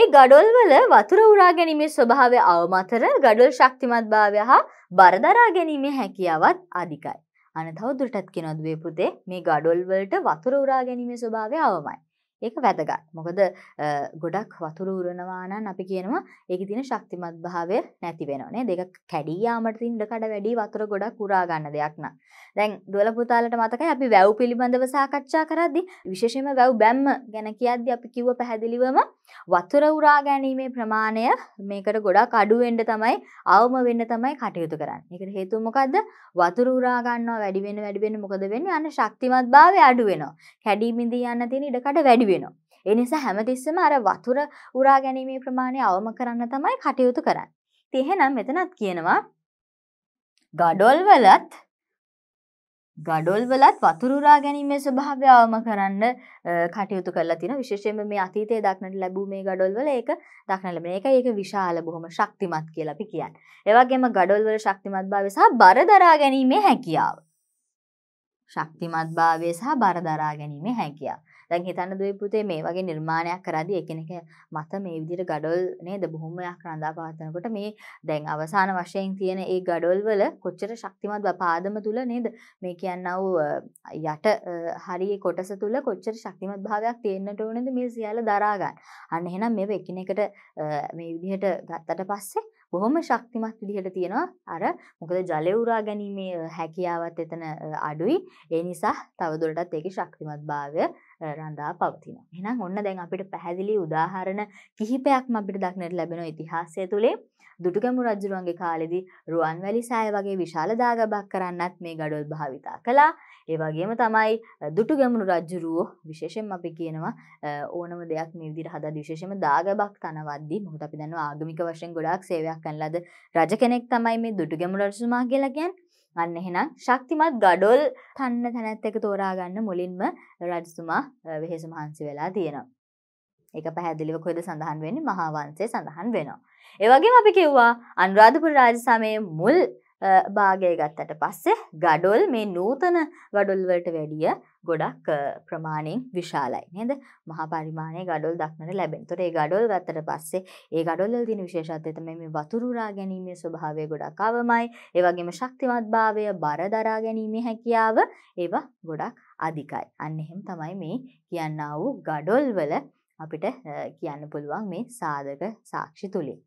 ඒ ගඩොල්වල වතුර උරා ගැනීමේ ස්වභාවය අවමතර ගඩොල් ශක්තිමත් භාවය හා බරදරා ගැනීමේ හැකියාවත් අධිකයි. අනතව දුරටත් කෙනොදවේ පුතේ මේ ගඩොල්වලට වතුර උරා ගැනීමේ ස්වභාවය අවමයි. ඒක වැදගත්. මොකද ගොඩක් වතුර උරනවා නම් අපි කියනවා ඒකේ තියෙන ශක්තිමත් භාවය නැති වෙනවා නේ. දෙක කැඩී යාමට තියෙන කඩ වැඩි වතුර ගොඩක් උරා ගන්න දෙයක් නක්. දැන් දොළ පුතාලට මතකයි අපි වැව් පිළිබඳව සාකච්ඡා කරද්දී විශේෂයෙන්ම වැව් බැම්ම ගැන කියද්දී අපි කිව්ව පැහැදිලිවම වතුර උරා ගැනීමේ ප්‍රමාණය මේකට ගොඩක් අඩු වෙන්න තමයි අවම වෙන්න තමයි කටයුතු කරන්නේ. ඒකට හේතුව මොකද්ද? වතුර උරා ගන්නවා වැඩි වෙන වැඩි වෙන මොකද වෙන්නේ? අන්න ශක්තිමත් භාවය අඩු වෙනවා. කැඩී මිදී යන්න තියෙන ඉඩකඩ වැඩි වෙනවා. ඒ නිසා හැමතිස්සෙම අර වතුර උරා ගැනීමේ ප්‍රමාණය අවම කරන්න තමයි කටයුතු කරන්න. ඉතින් එහෙනම් මෙතනත් කියනවා ගඩොල් වලත් ගඩොල් වලත් වතුර උරා ගැනීමේ ස්වභාවය අවම කරන්න කටයුතු කරලා තියෙනවා. විශේෂයෙන්ම මේ අතීතයේ දක්නට ලැබූ මේ ගඩොල් වල ඒක දක්න ලැබෙන. ඒකයි ඒක විශාල බොහොම ශක්තිමත් කියලා අපි කියන්නේ. ඒ වගේම ගඩොල් වල ශක්තිමත්භාවය සහ බර දරා ගැනීමේ හැකියාව. ශක්තිමත්භාවය සහ බර දරා ගැනීමේ හැකියාව. දැන් හිතන්න දුවේ පුතේ මේ වගේ නිර්මාණයක් කරද්දී එකිනෙක මත මේ විදිහට ගඩොල් නේද බොහොමයක් රඳා පවත්නකොට මේ දැන් අවසාන වශයෙන් තියෙන ඒ ගඩොල් වල කොච්චර ශක්තිමත් පාදම තුල නේද මේ කියනව යට හරියේ කොටස තුල කොච්චර ශක්තිමත් භාවයක් තියෙන්නට ඕනේද මේ සියල්ල දරා ගන්න. අන්න එහෙනම් මේව එකිනෙකට මේ විදිහට ගත්තට පස්සේ බොහොම ශක්තිමත් විදිහට තියෙනවා අර මොකද ජලය උරා ගැනීමේ හැකියාවත් එතන අඩුයි ඒ නිසා තවදුරටත් ඒකේ ශක්තිමත් භාවය රඳා පවතිනවා. එහෙනම් ඔන්න දැන් අපිට පැහැදිලි උදාහරණ කිහිපයක්ම අපිට දක්නට ලැබෙන ඉතිහාසය තුලේ දුටුගැමුණු රජුරුවන්ගේ කාලෙදී රුවන්වැලි සෑය වගේ විශාල දාගබක් කරන්නත් මේ ගඩොල් භාවිතා කළා. ඒ වගේම තමයි දුටුගැමුණු රජුරුවෝ විශේෂයෙන්ම අපි කියනවා ඕනම දෙයක් මේ විදිහට හදද්දී විශේෂයෙන්ම දාගබක් තනවද්දී මොකද අපි දන්නවා ආගමික වශයෙන් ගොඩාක් සේවයක් කරන ලද රජ කෙනෙක් තමයි මේ දුටුගැමුණු රජතුමා කියලා කියන්නේ. අන්න එහෙනම් ශක්තිමත් ගඩොල් තන්න තැනැත් එක තෝරාගන්න මුලින්ම රජතුමා වෙහෙස මහන්සි වෙලා තියෙනවා. එක පැහැදිලිව කොද සඳහන් වෙන්නේ මහාවන්සේ සඳහන් වෙනවා. ඒවගේ අපි කිව්වා අන්රාධපුර රාජසමයේ මුල් භාගය ගත්තට පස්සේ ගඩොල් මේ නූතන ගඩොල්වලට වැඩිය ගොඩක් ප්‍රමාණයෙන් විශාලයි නේද මහා පරිමාණයේ ගඩොල් දක්නට ලැබෙන. ඒතොර ඒ ගඩොල් ගත්තට පස්සේ ඒ ගඩොල්වල තියෙන විශේෂත්වය තමයි මේ වතුර උරා ගැනීමේ ස්වභාවය ගොඩක් අවමයි. ඒ වගේම ශක්තිමත්භාවය, බර දරා ගැනීමේ හැකියාව ඒවා ගොඩක් අධිකයි. අන්න එහෙම තමයි මේ කියන්නා වූ ගඩොල්වල අපිට කියන්න පුළුවන් මේ සාධක සාක්ෂි තුලින්.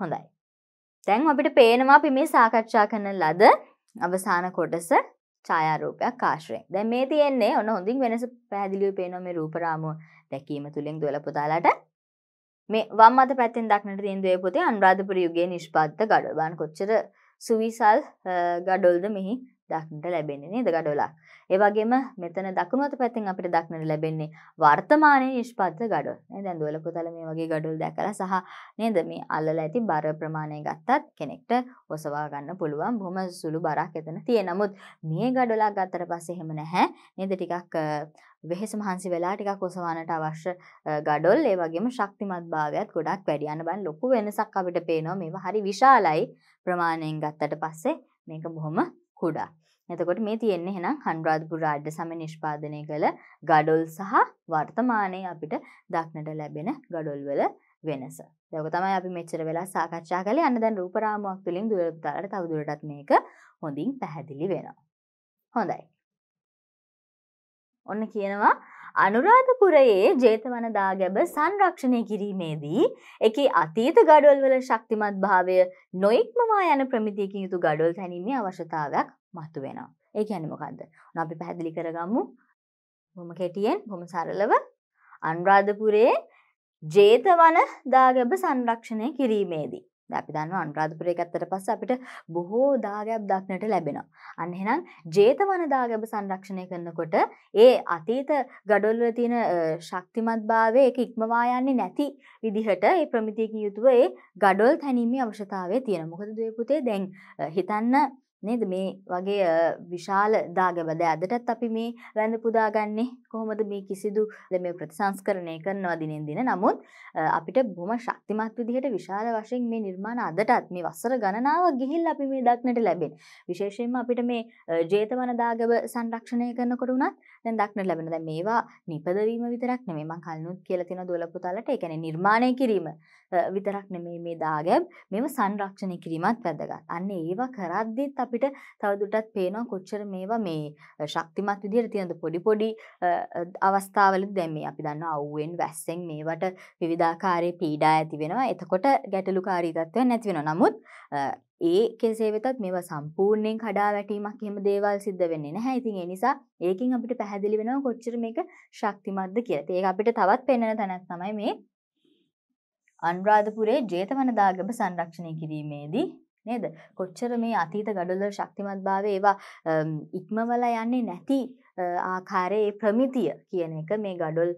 හොඳයි. දැන් අපිට පේනවා අපි මේ සාකච්ඡා කරන ලද අවසාන කොටස ඡායාරූපයක් ආශ්‍රයෙන්. දැන් මේ තියෙන්නේ ඔන්න හොඳින් වෙනස පැහැදිලිව පේනවා මේ රූපරාමුව දැකීම තුලින් දොළ පුතාලට. මේ වම් අත පැත්තෙන් දක්නට තියෙන දේ පොතේ අනුරාධපුර යුගයේ නිෂ්පාදිත ගඩොල්. බලන්න කොච්චර සුවිසල් ගඩොල්ද මෙහි දක්නට ලැබෙන්නේ නේද ගඩොලා. ඒ වගේම මෙතන දකුණු අත පැත්තෙන් අපිට දක්නට ලැබෙන්නේ වර්තමානයේ නිෂ්පත්ත ගඩොල්. නේද? දැන් දුවල පුතල මේ වගේ ගඩොල් දැකලා සහ නේද මේ අල්ලලා ඇති බර ප්‍රමාණය ගත්තත් කෙනෙක්ට ඔසවා ගන්න පුළුවන්. බොහොම සුළු බරක් එතන තියෙන. නමුත් මේ ගඩොලා ගත්තට පස්සේ එහෙම නැහැ. නේද? ටිකක් වෙහෙස මහන්සි වෙලා ටිකක් ඔසවානට අවශ්‍ය ගඩොල් ඒ වගේම ශක්තිමත් භාවයත් ගොඩක් වැඩි යන බන් ලොකු වෙනසක් අපිට පේනවා මේවා හරි විශාලයි ප්‍රමාණයෙන් ගත්තට පස්සේ මේක බොහොම කුඩා. එතකොට මේ තියෙන්නේ එහෙනම් හන්රාධපුර රාජ්‍ය සමය නිෂ්පාදනය කළ ගඩොල් සහ වර්තමානයේ අපිට දක්නට ලැබෙන ගඩොල්වල වෙනස. ඒක තමයි අපි මෙච්චර වෙලා සාකච්ඡා කළේ. අන්න දැන් රූපරාමුවක් තුලින් දුරට තවදුරටත් මේක හොඳින් පැහැදිලි වෙනවා. හොඳයි. ඔන්න කියනවා අනුරාධපුරයේ ජේතවනදාගැබ සංරක්ෂණය කිරීමේදී එක අතීත ගඩොල්වල ශක්තිමත් භාවය නොෙක්මවා යන ප්‍රමිතියකින් යුතු ගඩොල් තැනීමේ අවශ්‍යතාවයක් මත්තු වෙනවා. ඒ ඇනිමකක්ද අපි පැහැදිලි කරගම්මු හොම කෙටියෙන් හොම සරලව අන්රාධපුරයේ ජේතවන දාගැබ සංරක්ෂණය කිරීමේදී. අපි දන්න අන්රාධපුරය ඇත්තට පස්ස අපිට බොහෝ දාගැබ් දක්නට ලැබෙනවා. අන්න එහෙනම් ජේතවන දාගැබ සංරක්ෂණය කරනකොට ඒ අතීත ගඩොල්වල තියෙන ශක්තිමත් භාවය ඒක ඉක්මවා යන්නේ නැති විදිහට ඒ ප්‍රමිතියකින් යුතුව ඒ ගඩොල් තැනීමේ අවශ්‍යතාවය තියෙනවා. මොකද දුවේ පුතේ දැන් හිතන්න නේද මේ වගේ විශාල දාගබද ඇදටත් අපි මේ වැඳ පුදාගන්නේ කොහොමද මේ කිසිදු මේ ප්‍රතිසංස්කරණය කරනවා දිනෙන් දින නමුත් අපිට බොහොම ශක්තිමත් විදිහට විශාල වශයෙන් මේ නිර්මාණ අදටත් මේ වසර ගණනාවක් ගිහිල්ලා අපි මේ දක්නට ලැබෙන විශේෂයෙන්ම අපිට මේ ජේතවන දාගබ සංරක්ෂණය කරනකොට උනත් දැන් දක්නට ලැබෙන දැන් මේවා නිපද වීම විතරක් නෙමෙයි මම කලිනුත් කියලා තියෙනවා දොළ පුතාලට ඒ කියන්නේ නිර්මාණය කිරීම විතරක් නෙමෙයි මේ දාගැබ් මේව සංරක්ෂණය කිරීමත් වැදගත්. අන්න ඒවා කරද්දිත් අපිට තවදුරටත් පේනවා කොච්චර මේවා මේ ශක්තිමත් විදිහට තියෙන පොඩි පොඩි අවස්ථාවලදී දැන් මේ අපි දන්නවා අවුෙන් වැස්සෙන් මේවට විවිධාකාරයේ පීඩා ඇති වෙනවා. එතකොට ගැටලුකාරී තත්ත්වයක් නැති වෙනවා. නමුත් ඒ කෙසේ වෙතත් මේවා සම්පූර්ණයෙන් කඩා වැටීමක් එහෙම දේවල් සිද්ධ වෙන්නේ නැහැ. ඉතින් ඒ නිසා ඒකෙන් අපිට පැහැදිලි වෙනවා කොච්චර මේක ශක්තිමත්ද කියලා. ඒක අපිට තවත් පෙන්වන තැනක් තමයි මේ අනුරාධපුරයේ ජේතවනදාගම සංරක්ෂණය කිරීමේදී නේද? කොච්චර මේ අතීත gadol වල ශක්තිමත්භාවය ඒවා ඉක්මවලා යන්නේ නැති ආකාරයේ ප්‍රමිතිය කියන එක මේ ගඩොල්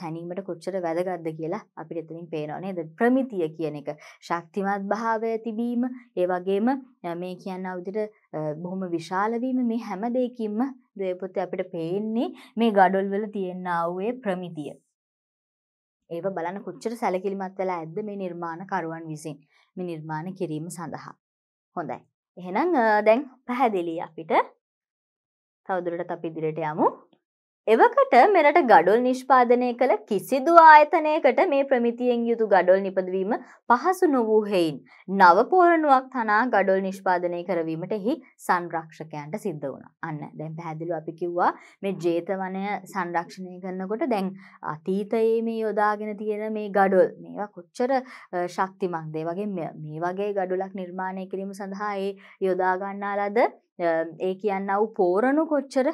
තැනීමට කොච්චර වැදගත්ද කියලා අපිට එතනින් පේනවා නේද ප්‍රමිතිය කියන එක ශක්තිමත් භාවය තිබීම ඒ වගේම මේ කියන විදිහට බොහොම විශාල වීම මේ හැම දෙයකින්ම දේවපොතේ අපිට පේන්නේ මේ ගඩොල් වල තියෙන ආවේ ප්‍රමිතිය ඒව බලන කොච්චර සැලකිලිමත් වෙලා ඇද්ද මේ නිර්මාණකරුවන් විසින් මේ නිර්මාණ කිරීම සඳහා හොඳයි එහෙනම් දැන් පැහැදිලි අපිට තවදුරට අපි ඉදිරියට යමු. එවකට මෙරට ගඩොල් නිෂ්පාදනය කළ කිසිදු ආයතනයකට මේ ප්‍රමිතියෙන් යුතු ගඩොල් නිපදවීම පහසු නොවූ හෙයින් නවපෝරණුවක් තනා ගඩොල් නිෂ්පාදනය කරවීමට එහි සංරක්ෂකයන්ට සිද්ධ වුණ අන්න දැන් පැහැදිලි අපි කිව්වා මේ ජේතවනය සංරක්ෂණය කරනකොට දැන් අතීතයේ මේ යොදාගෙන තියෙන මේ ගඩොල් මේවා කොච්චර ශක්තිමන්දේ වගේ මේ වගේ ගඩොලක් නිර්මාණය කිරීම සඳහා ඒ යොදාගන්නාලද ඒ කියන්නව පෝරණු කොච්චර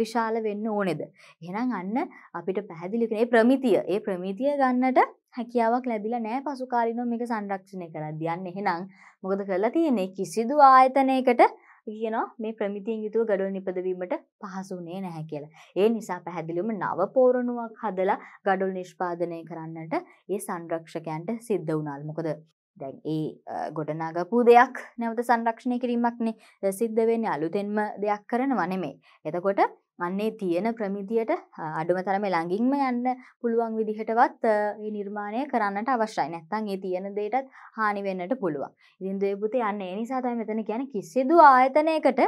විශාල වෙන්න ඕනෙද. එහෙනම් අන්න අපිට පැහැදිලිකනේ ප්‍රමිතිය ඒ ප්‍රමිතිය ගන්නට හැකියාවක් ලැබිලා නෑ පසුකාලිනෝ මේක සංරක්ෂණය කරද්දී. අන්න එහෙනම් මොකද කරලා තියෙන්නේ කිසිදු ආයතනයකට කියනවා මේ ප්‍රමිතියෙන් යුතුව ගඩොල් නිපදවීමට පහසුුනේ නැහැ කියලා. ඒ නිසා පැහැදිලිවම නව පෝරණුවක් හදලා ගඩොල් නිෂ්පාදනය කරන්නට ඒ සංරක්ෂකයන්ට සිද්ධ වුණාල්. මොකද දැන් ඒ ගොඩනාගපු දෙයක් නැවත සංරක්ෂණය කිරීමක්නේ සිද්ධවෙන්න අලුතෙන්ම දෙයක් කරන වනෙමේ. එතකොට අන්නේ තියෙන ප්‍රමිතියට අඩුම තරම ළඟින්ම යන්න පුළුවන් විදිහටවත් ඒ නිර්මාණය කරන්නට අවශ්‍යයි නැත්තං ඒ තියෙන දෙයටත් හානි වෙන්නට පුළුවන්. ඉතින් දේපුතේ යන්න ඒ නිසා තමයි මෙතන කියන්නේ කිසිදු ආයතනයකට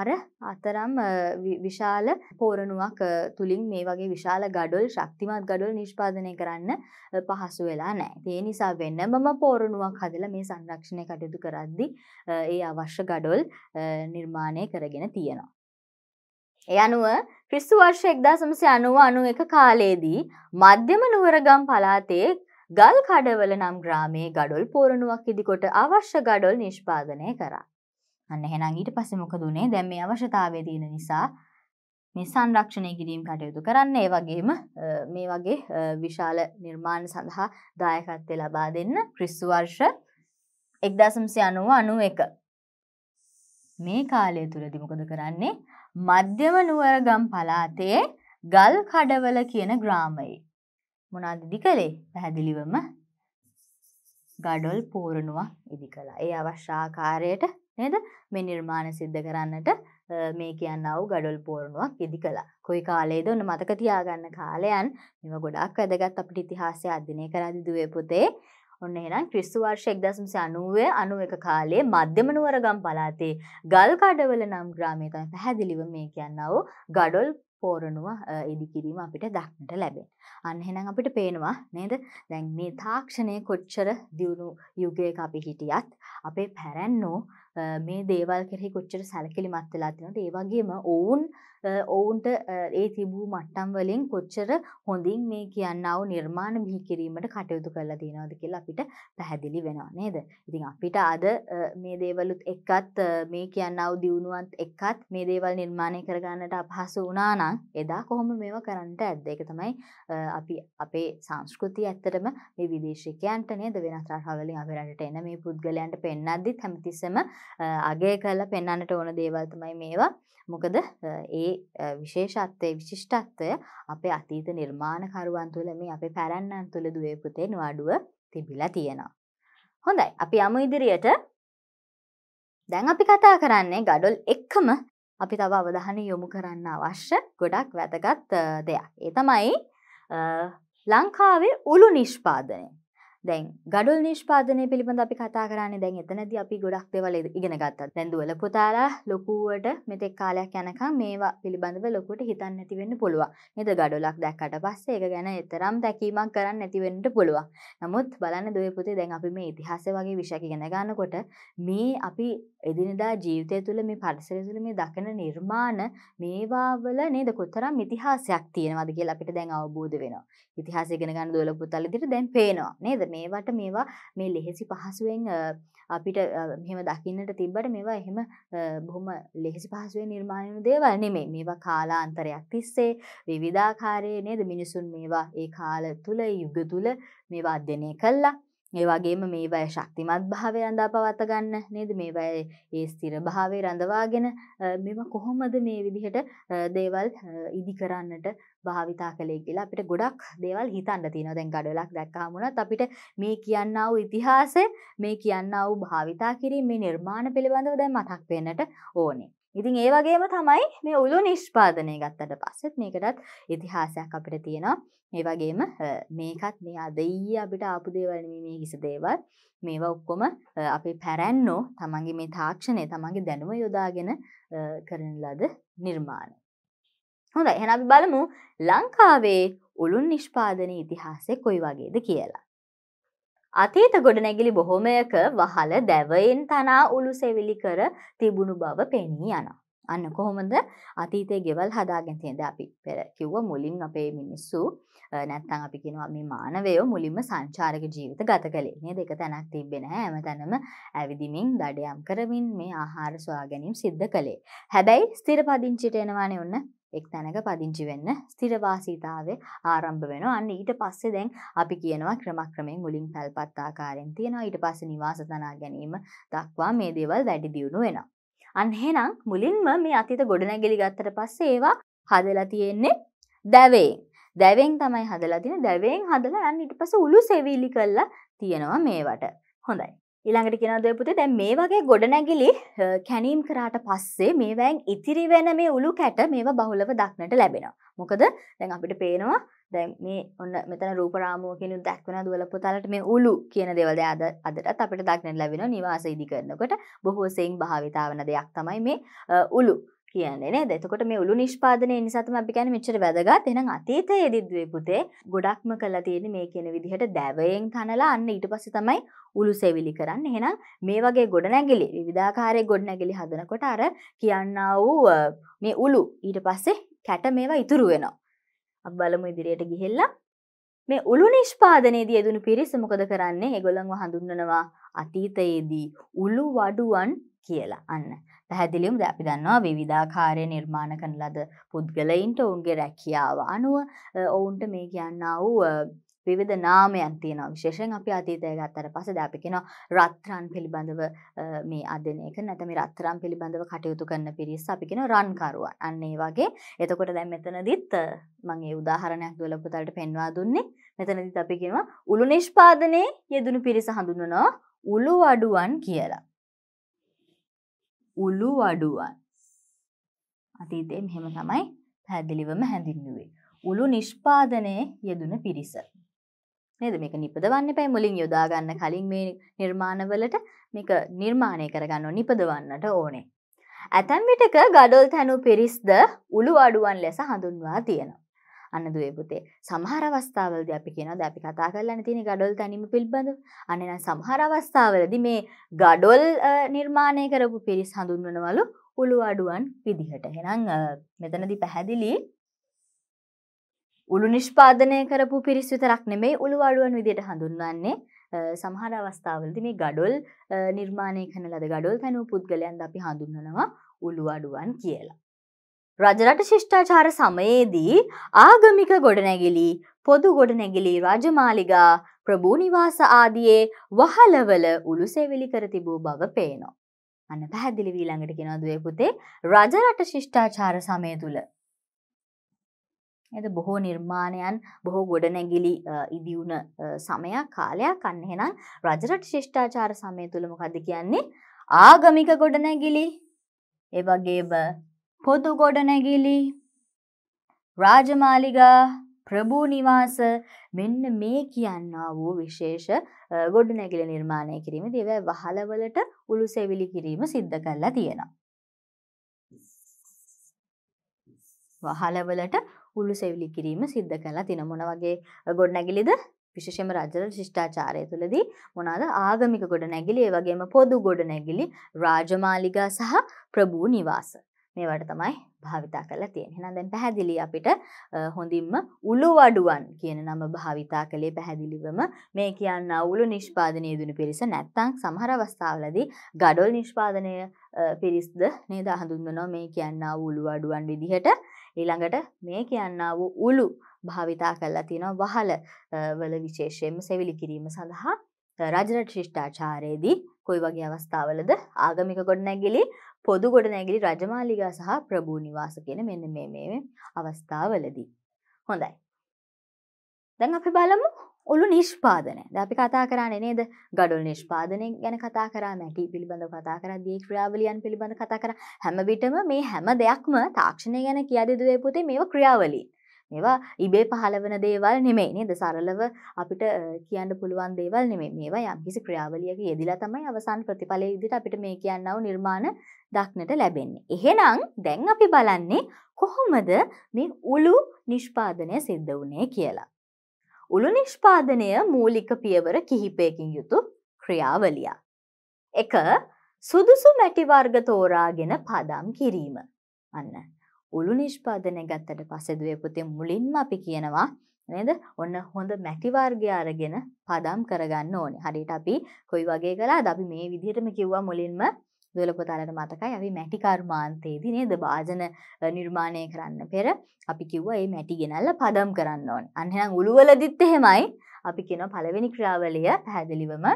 අර අතරම් විශාල පෝරණුවක් තුලින් මේ වගේ විශාල gadol ශක්තිමත් gadol නිෂ්පාදනය කරන්න පහසු වෙලා නැහැ. ඒ නිසා වෙනමම පෝරණුවක් හදලා මේ සංරක්ෂණය කටයුතු කරද්දී ඒ අවශ්‍ය gadol නිර්මාණය කරගෙන තියෙනවා. ඒ අනුව ක්‍රිස්තු වර්ෂ එක්දාසමසය අනුව අනු එක කාලයේදී මධ්‍යම නුවරගම් පලාතේ ගල් කඩවල නම් ග්‍රාමයේ ගඩොල් පෝරණුවක් ඉදිකොට අවශ්‍ය ගඩොල් නිෂ්පාදනය කරා. අන්න එහෙනම් ඊට පස්සේ මොකද උනේ? දැන් මේ අවශ්‍යතාවය තියෙන නිසා මේ සංරක්ෂණය කිරීම කටයුතු කරන්න ඒ වගේම මේ වගේ විශාල නිර්මාණ සඳහා දායකත්වය ලබා දෙන්න ක්‍රිස්තු වර්ෂ එක්දසම්සය අනුව අනුව එක මේ කාලය තුළදි මොකද කරන්නේ මධ්‍යම නුවරගම් පලාතේ ගල් කඩවල කියන ග්‍රාමයි. මොනාද දිකලේ පැහැදිලිවම ගඩොල් පූරණුවක් ඉදි කලා. ඒ අවශ්‍යාකාරයට නේද මේ නිර්මාණ සිද්ධ කරන්නට මේ කියන්නව ගඩොල් පෝරණුවක් ඉදි කලා කොයි කාලේද ඔන්න මතක තියාගන්න කාලයන් මෙම ගොඩක් වැදගත් අපිට ඉතිහාසය අධ්‍යනය කරදි දුවේ පොතේ ඔන්න එහෙනම් ක්‍රිස්තු වර්ෂ 1990 91 කාලයේ මධ්‍යම නුවරගම් පළාතේ ගල්කඩවල නම් ග්‍රාමයේ තමයි පැහැදිලිව මේ කියනව ගඩොල් පෝරණුව ඉදිකිරීම අපිට දක්නට ලැබෙන. අන්න එහෙනම් අපිට පේනවා නේද? දැන් මේ තාක්ෂණය කොච්චර දියුණු යුගයක අපි හිටියත් අපේ පැරැන්නෝ මේ දේවල් කෙරෙහි කොච්චර සැලකිලිමත් වෙලා තියෙනවද ඒ වගේම ඔවුන් ඔවුන්ට ඒ තිබූ මට්ටම් වලින් කොච්චර හොඳින් මේ කියනව නිර්මාණ බිහි කිරීමට කටයුතු කරලා තියෙනවද කියලා අපිට පැහැදිලි වෙනවා නේද ඉතින් අපිට අද මේ දේවලුත් එක්කත් මේ කියනව දියුණුවත් එක්කත් මේ දේවල් නිර්මාණය කරගන්නට අපහසු වුණා නම් එදා කොහොම මේවා කරන්නට ඇද්ද ඒක තමයි අපි අපේ සංස්කෘතිය ඇත්තටම මේ විදේශිකයන්ට නේද වෙනස් රටවලින් අපේ රටට එන මේ පුද්ගලයන්ට පෙන්වද්දිත් හැමතිස්සෙම අගේ කල පෙන්න්නට ඕන දේවල්තමයි මේවා මොකද ඒ විශේෂත්වය විශිෂ්ටත්වය අපේ අතීත නිර්මාණකරුවන් තුළ මේ අපේ පැරැන්නන් තුළ දුවපුතේ නවාඩුව තිබිලා තියෙනවා. හොඳයි අපි අම ඉදිරියට දැන් අපි කතා කරන්නේ ගඩොල් එක්කම අපි තව අවධහන යොමු කරන්න අවශ්‍ය ගොඩක් වැදගත් දෙයක්. ඒ තමයි ලංකාවේ උළු නිෂ්පාදනය දැන් ගඩුල් නිෂ්පාදනය පිළිබඳ අපි කතා කරන්නේ දැන් එතනද අපි ගොඩක් දෙවල ඉගෙන ගත්තත් දැන්දුවල පුතාලා ලොකුවට මෙතෙක් කාලයක් යනකම් මේවා පිළිබඳව ලොකුට හිතන්න ඇතිවෙන්න පුළුවන් නද ගඩුලක් දැක්කට පස්සේ ඒ ගැන එතරම් දැකීමක් කරන්න ඇතිවෙන්නට පුළුවන් නමුත් බලන්න දොයපුතේ දැන් අපි මේ ඉතිහාස වගේ විෂක ගෙන ගන්නකොට මේ අපි එදිනදා ජීවිතය තුළ මේ පරිසර තුළ මේ දකින නිර්මාණ මේවාවල නේද කොතරම් ඉතිහාසයක් තියෙනවද කියලා අපිට දැන් අවබෝධ වෙනවා ඉතිහාසය ගෙන ගන්න දොල පුතාලදිට දැන් පේනවා නේද මේ මේවට මේවා මේ ලෙහෙසි පහසුවෙන් අපිට මෙම දකින්නට තිබ්බට මේවා එහෙම බොහොම ලෙහෙසි පහසුවෙන් නිර්මාණයන දේවල් නෙමේ මේවා කාලාන්තරයක් තිස්සේ විවිධාකාරයේ නේද මිනිසුන් මේවා ඒ කාල තුළ යුග තුළ මේවා අධ්‍යනය කල්ලා ඒ වගේම මේවය ශක්තිමත් භාවය රඳා පවත්ත ගන්න නේද මේවය ඒ ස්තිර භාවේ රඳවාගෙන මෙම කොහොමද මේ විදිහට දේවල් ඉදි කරන්නට භාවිතා කළේ කියලා අපිට ගොඩක් දේවල් හිතන්න තියෙනවා දැන් ගඩොලක් දැක්කාමුණත් අපිට මේ කියන්නා වූ ඉතිහාසය මේ කියන්නා වූ භාවිතා කිරීම මේ නිර්මාණ පිළිබඳව දැන් මතක් වෙන්නට ඕනේ ඉතින් ඒ වගේම තමයි මේ ඔලු නිෂ්පාදනය ගත්තට පස්සෙත් මේකටත් ඉතිහාසයක් අපිට තියෙනවා ඒ වගේම මේකත් මේ අදයි අපිට ආපුදේවලන මේ කිසි දේවල් මේවා ඔක්කොම අපි පැරැන්නෝ තමන්ගේ මේ තාක්ෂණය තමන්ගේ දැනුව යොදාගෙන කරන ලද නිර්මාණ. හොඳ එහෙන අපි බලමු ලංකාවේ ඔලුන් නිෂ්පාදන ඉතිහාසය කොයි වගේද කියලා. අතීත ගොඩනැගිලි බොහොමයක වහල දැවයෙන් තනා උළු සෙවිලි කර තිබුණු බව පෙනී යන. අන්න කොහොමද අතීතය ගෙවල් හදාගැතියද අපි පෙර කිව්ව මුලින් අපේ මිනිස්සු නැත්තං අපි කෙනවා මේ මානවයෝ මුලින්ම සංචාරක ජීවිත ගත කළේ මේ දෙක තැනක් තිබෙන ඇම තැනම ඇවිදිමින් දඩයම් කරමින් මේ ආහාර සොයාගැනීම් සිද්ධ කළේ. හැබැයි ස්තිරපදිංචිට එනවානේ ඔන්න එක් තැනක පදිංචි වෙන්න ස්ථිරවාසීතාවය ආරම්භ වෙන අන්න ඊට පස්සේ දැන් අපි කියනවා ක්‍රමක්‍රමයෙන් මුලින් පැල්පත්තාකාරයෙන් තියෙනවා ඊට පස්ස නිවාස තනා ගැනීම දක්වා මේ දේවල් වැඩි දියුණු වෙන. අන්හෙනම් මුලින්ම මේ අතිත ගොඩනැගලි ගත්තට පස්සේ ඒවා හදලා තියෙන්නේ දැවේ. දැවෙන් තමයි හදලා තින දැවෙන් හදලා යන්න ඉට පස උළු සෙවිලි කල්ලා තියෙනවා මේවට හොඳයි. ඊළඟට කියනවා දෙපොතේ දැන් මේ වගේ ගොඩනැගිලි කැණීම් කරාට පස්සේ මේවැන් ඉතිරි වෙන මේ උළු කැට මේවා බහුලව දක්නට ලැබෙනවා. මොකද දැන් අපිට පේනවා දැන් මේ ඔන්න මෙතන රූප රාමුවකින් දක්වන දුවලපොතලට මේ උළු කියන දේවල් දැන් අද අදටත් අපිට දක්නට ලැබෙනවා නිවාස ඉදි කරනකොට බොහෝසෙයින් භාවිතා වෙන දෙයක් තමයි මේ උළු. කියන්නේ නේද? එතකොට මේ උළු නිෂ්පාදනය නිසා තමයි අපි කියන්නේ මෙච්චර වැදගත්. එහෙනම් අතීතයේදීද්වේ පුතේ ගොඩක්ම කළා තියෙන්නේ මේ කියන විදිහට දැවයෙන් තනලා අන්න ඊට පස්සේ තමයි උළු සෙවිලි කරන්නේ. එහෙනම් මේ වගේ ගොඩනැගිලි විවිධාකාරයේ ගොඩනැගිලි හදනකොට අර කියන්නා වූ මේ උළු ඊට පස්සේ කැට මේවා ඉතුරු වෙනවා. අපි බලමු ඉදිරියට ගිහිල්ලා මේ උළු නිෂ්පාදනයේදී යෙදුණු පිරිස මොකද කරන්නේ? ඒගොල්ලන්ව හඳුන්වනවා අතීතයේදී උළු වඩුවන් කියලා අන්න පැහැදිලිම් ද අපි දන්නවා විවිධාකාරය නිර්මාණ කන ලද පුද්ගලයින්ට ඔවුන්ගේ රැකියාව අනුව ඔවුන්ට මේ කියන්න වූ විධ නාමයන් තියෙන විශේෂෙන් අපි අතීතය ගත්තර පස දැපිකෙන රත්රන් පිළිබඳව මේ අධනයක නැතම රත්තරම් පිළිබඳව කටයුතු කරන්න පිරිස් අපිකෙන රන්කරුවන් අන්නේ වගේ එතකොට දැම් මෙතනදිත් මගේ උදාහරණයක් දොලපුතලට පෙන්වා දුන්නේ මෙතනදිත් අපිකෙනවා උළු නිෂ්පාදනය යෙදුණු පිරිස හඳුන්නනවා උළු අඩුවන් කියලා උළු වඩුවන්. අතීතයේ මෙහෙම තමයි පැහැදිලිවම හැඳින්වුවේ. උළු නිෂ්පාදනයේ යෙදුන පිරිස. නේද මේක නිපදවන්න එපා මුලින් යොදා ගන්න කලින් මේ නිර්මාණවලට මේක නිර්මාණය කරගන්න නිපදවන්නට ඕනේ. ඇතැම් විටක ගඩොල් තැනු පිරිස්ද උළු අඩුවන් ලෙස හඳුන්වා තියෙනවා. අන්න දුවේ පුතේ සමහර අවස්ථාවලදී අපි කියනවා දැන් අපි කතා කරලා තියෙන gadol තනිම පිළිබඳව අන්න නම් සමහර අවස්ථාවලදී මේ gadol නිර්මාණය කරපු පිරිස් හඳුන්වනවලු උළු අඩුවන් විදිහට එහෙනම් මෙතනදී පැහැදිලි උළු නිෂ්පාදනය කරපු පිරිස් විතරක් නෙමෙයි උළු අඩුවන් විදිහට හඳුන්වන්නේ සමහර අවස්ථාවලදී මේ gadol නිර්මාණය කරන ලද gadol තනුව පුද්ගලයන් අපි හඳුන්වනවා උළු අඩුවන් කියලා රජරට ශිෂ්ඨාචාර සමයේදී ආගමික ගොඩනැගිලි, පොදු ගොඩනැගිලි, රජමාලිගා, ප්‍රභූ නිවාස ආදියේ වහලවල උළුසෙවිලි කර තිබූ බව පේනවා. අන්න පැහැදිලි වී ළඟට කියනවා දුවේ පුතේ රජරට ශිෂ්ඨාචාර සමය තුල එද බොහෝ නිර්මාණයන් බොහෝ ගොඩනැගිලි ඉදිවුණ සමයක් කාලයක් අන්න එහෙනම් රජරට ශිෂ්ඨාචාර සමය තුල මොකද්ද කියන්නේ ආගමික ගොඩනැගිලි ඒ වගේම පොදු ගොඩනැගිලි රාජමාලිගා ප්‍රභූ නිවාස මෙන්න මේ කියන්නා වූ විශේෂ ගොඩනැගිලි නිර්මාණය කිරීම දෙවැ වහලවලට උළු සෙවිලි කිරීම සිද්ධ කරලා තියෙනවා. වහලවලට උළු සෙවිලි කිරීම සිද්ධ කලා තින මොන වගේ ගොඩනැගිලිද විශෂම රජර ශිෂ්ඨාචාරය තුළදී මොනාද ආගමික ගොඩ නැගිලි ඒ වගේම පොදු ගොඩ නැගිලි රාජමාලිගා සහ ප්‍රභූ නිවාස. මේවට තමයි භාවිතා කරලා තියෙන. එහෙනම් දැන් පැහැදිලි අපිට හොඳින්ම උළු වඩුවන් කියන නම භාවිතා කළේ පැහැදිලිවම මේ කියන උළු නිෂ්පාදනයේ දුණු පිරිස නැත්නම් සමහර අවස්ථාවලදී ගඩොල් නිෂ්පාදනය පිරිස්ද නේද හඳුන්වනවා මේ කියන උළු වඩුවන් විදිහට. ඊළඟට මේ කියන උළු භාවිතා කරලා තියෙනවා වහල වල විශේෂයෙන්ම සෙවිලි කිරීම සඳහා රජරට ශිෂ්ඨාචාරයේදී කොයි වගේ අවස්ථාවලද ආගමික ගොඩනැගිලි පොදු ගොඩනැගිලි රජමාලිගා සහ ප්‍රභූ නිවාස කියන මෙන්න මේ මේ අවස්ථාවලදී. හොඳයි. දැන් අපි බලමු ඔලු නිෂ්පාදනය දැපි කතා කරන්න නේද ගඩුල් නිෂ්පාදනය ගැන කතා කරා මැටි පිළිබඳ කතා කර දී ක්‍රියාවලියන් පිළිබඳ කතා කර හැමවිටම මේ හැම දෙයක්ම තාක්ෂණය ගැන කියදිදුවේ පුතේ මේ ක්‍රියාවලින් මේවා ඉබේ පහළ වන දේවල් නෙමේ නේද සරලව අපිට කියන්න පුළුවන් දේවල් නෙමේ මේවා යම්කිසි ක්‍රියාවලියක යෙදිලා තමයි අවසාන ප්‍රතිඵලය විදිහට අපිට මේ කියන්නව නිර්මාණ දක්නට ලැබෙන්නේ. එහෙනම් දැන් අපි බලන්නේ කොහොමද මේ උළු නිෂ්පාදනය සිද්ධ වුණේ කියලා. උළු නිෂ්පාදනය මූලික පියවර කිහිපයකින් යුතු ක්‍රියාවලිය. එක සුදුසු මැටිවර්ග තෝරාගෙන පදම් කිරීම. අන්න. උළු නිෂ්පාදනය ගත්තට පසෙදුවේ පුතේ මුලින්ම අපි කියනවා නේද ඔන්න හොඳ මැටිවර්ගය අරගෙන පදම් කරගන්න ඕනේ. හරියට අපි කොයි වගේ කළාද අපි මේ විදිහටම කිව්වා මුලින්ම දුවල පුතාලට මතකයි අපි මැටි කර්මාන්තයේදී නේද භාජන නිර්මාණය කරන්න පෙර අපි කිව්වා මේ මැටි ගෙනල්ලා පදම් කරන්න ඕනේ. අන්න එහෙනම් උළුවලදිත් එහෙමයි. අපි කියන පළවෙනි ක්‍රියාවලිය පැහැදිලිවම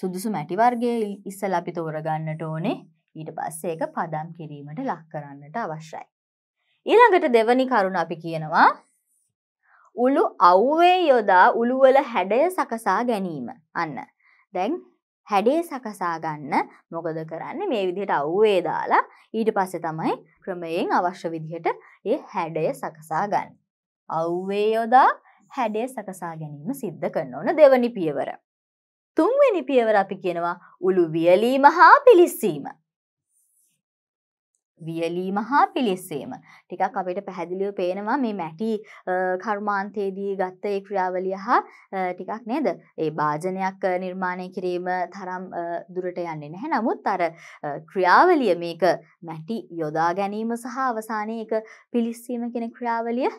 සුදුසු මැටි වර්ගයේ ඉස්සලා අපි තෝරගන්නට ඕනේ. ඊට පස්සේ ඒක පදම් කිරීමට ලක් කරන්නට අවශ්‍යයි. ඊළඟට දෙවනි කරුණ අපි කියනවා උළු අව්වේ යොදා උළුවල හැඩය සකසා ගැනීම. අන්න. දැන් හැඩේ සකසා ගන්න මොකද කරන්න මේ විදිහට අව්වේ දාලා ඊට පස්සෙ තමයි ක්‍රමයෙන් අවශ්‍ය විදිහට ඒ හැඩය සකසා ගන්න. අව්වේ යොදා හැඩය සකසා ගැනීම සිද්ධ කරන්න ඕන දෙවනි පියවර. තුන්වෙනි පියවර අපි කියනවා උළු වියලීම හා පිලිස්සීම. වියලීම හා පිලිස්සීම ටිකක් අපිට පැහැදිලිව පේනවා මේ මැටි කර්මාන්තයේදී ගත්ත ඒ ක්‍රියාවලිය හා ටිකක් නේද ඒ භාජනයක් නිර්මාණය කිරීම තරම් දුරට යන්නේ නැහැ නමුත් අර ක්‍රියාවලිය මේක මැටි යොදා ගැනීම සහ අවසානයේ එක පිලිස්සීම කෙන ක්‍රියාවලිය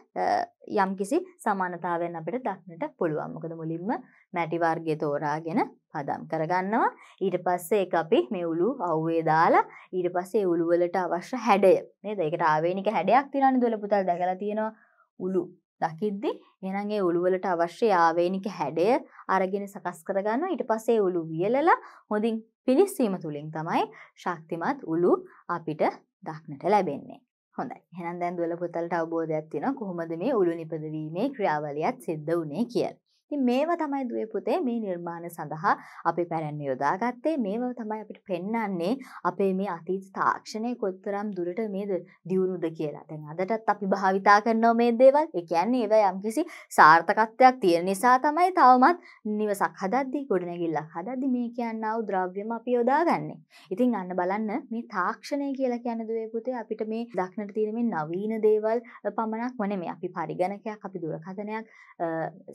යම්කිසි සමානතාවයන් අපිට දක්නට පුළුවන්. මොකද මුලින්ම මැටි වර්ගය තෝරාගෙන පදම් කරගන්නවා. ඊට පස්සේ ඒක අපි මේ උළු අවුවේ දාලා ඊට පස්සේ උළු වලට අවශ්‍ය හැඩය නේද? ඒකට ආවේනික හැඩයක් තියෙනවානේ දොළ පුතල් දැකලා තියෙනවා. උළු දකිද්දි එහෙනම් ඒ උළු වලට අවශ්‍ය ආවේනික හැඩය අරගෙන සකස් කරගන්නවා. ඊට පස්සේ ඒ උළු වියලලා හොඳින් පිලිස්සීම තුලින් තමයි ශක්තිමත් උළු අපිට දක්නට ලැබෙන්නේ. හොඳයි හෙනන් දැන් දුවල පොතල්ට අවබෝධයක් තියෙන කොහොමද මේ උළු නිපදවීමේ ක්‍රියාවලියත් සිද්ධ වනේ කියල්. ඉතින් මේව තමයි දුවේ පුතේ මේ නිර්මාණ සඳහා අපි පැරැන්න යොදාගත්තේ මේව තමයි අපිට පෙන්වන්නේ අපේ මේ අතීත තාක්ෂණය කොතරම් දුරට මේ දියුණුද කියලා. දැන් අදටත් අපි භාවිතා කරනවා මේ දේවල්. ඒ කියන්නේ ඒවා යම්කිසි සාර්ථකත්වයක් තියෙන නිසා තමයි තවමත් නිවසක් හදද්දී ගොඩනැගිල්ලක් හදද්දී මේ කියනා වූ ද්‍රව්‍යම අපි යොදාගන්නේ. ඉතින් අන්න බලන්න මේ තාක්ෂණය කියලා කියන්නේ දුවේ පුතේ අපිට මේ දක්නට තියෙන මේ නවීන දේවල් පමණක් වනේ මේ අපි පරිගණකයක් අපි දුරකථනයක්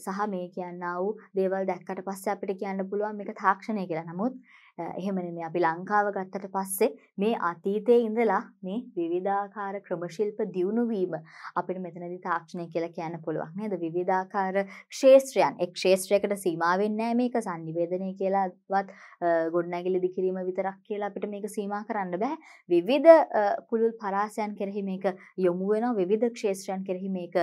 සහ මේ කියන කියන්නා වූ දේවල් දැක්කට පස්සේ අපිට කියන්න පුළුවන් මේක තාක්ෂණය කියලා. නමුත් එහෙම නෙමෙයි අපි ලංකාව ගත්තට පස්සේ මේ අතීතයේ ඉඳලා මේ විවිධාකාර ක්‍රමශිල්ප දියුණු වීම අපිට මෙතනදී තාක්ෂණය කියලා කියන්න පුළුවන් නේද? විවිධාකාර ක්ෂේත්‍රයන් එක් ක්ෂේත්‍රයකට සීමා වෙන්නේ නැහැ මේක sannivedanaya කියලාවත් ගොඩනැගිලි දිකිරීම විතරක් කියලා අපිට මේක සීමා කරන්න බෑ. විවිධ පුළුල් පරාසයන් කෙරෙහි මේක යොමු වෙනවා විවිධ ක්ෂේත්‍රයන් කෙරෙහි මේක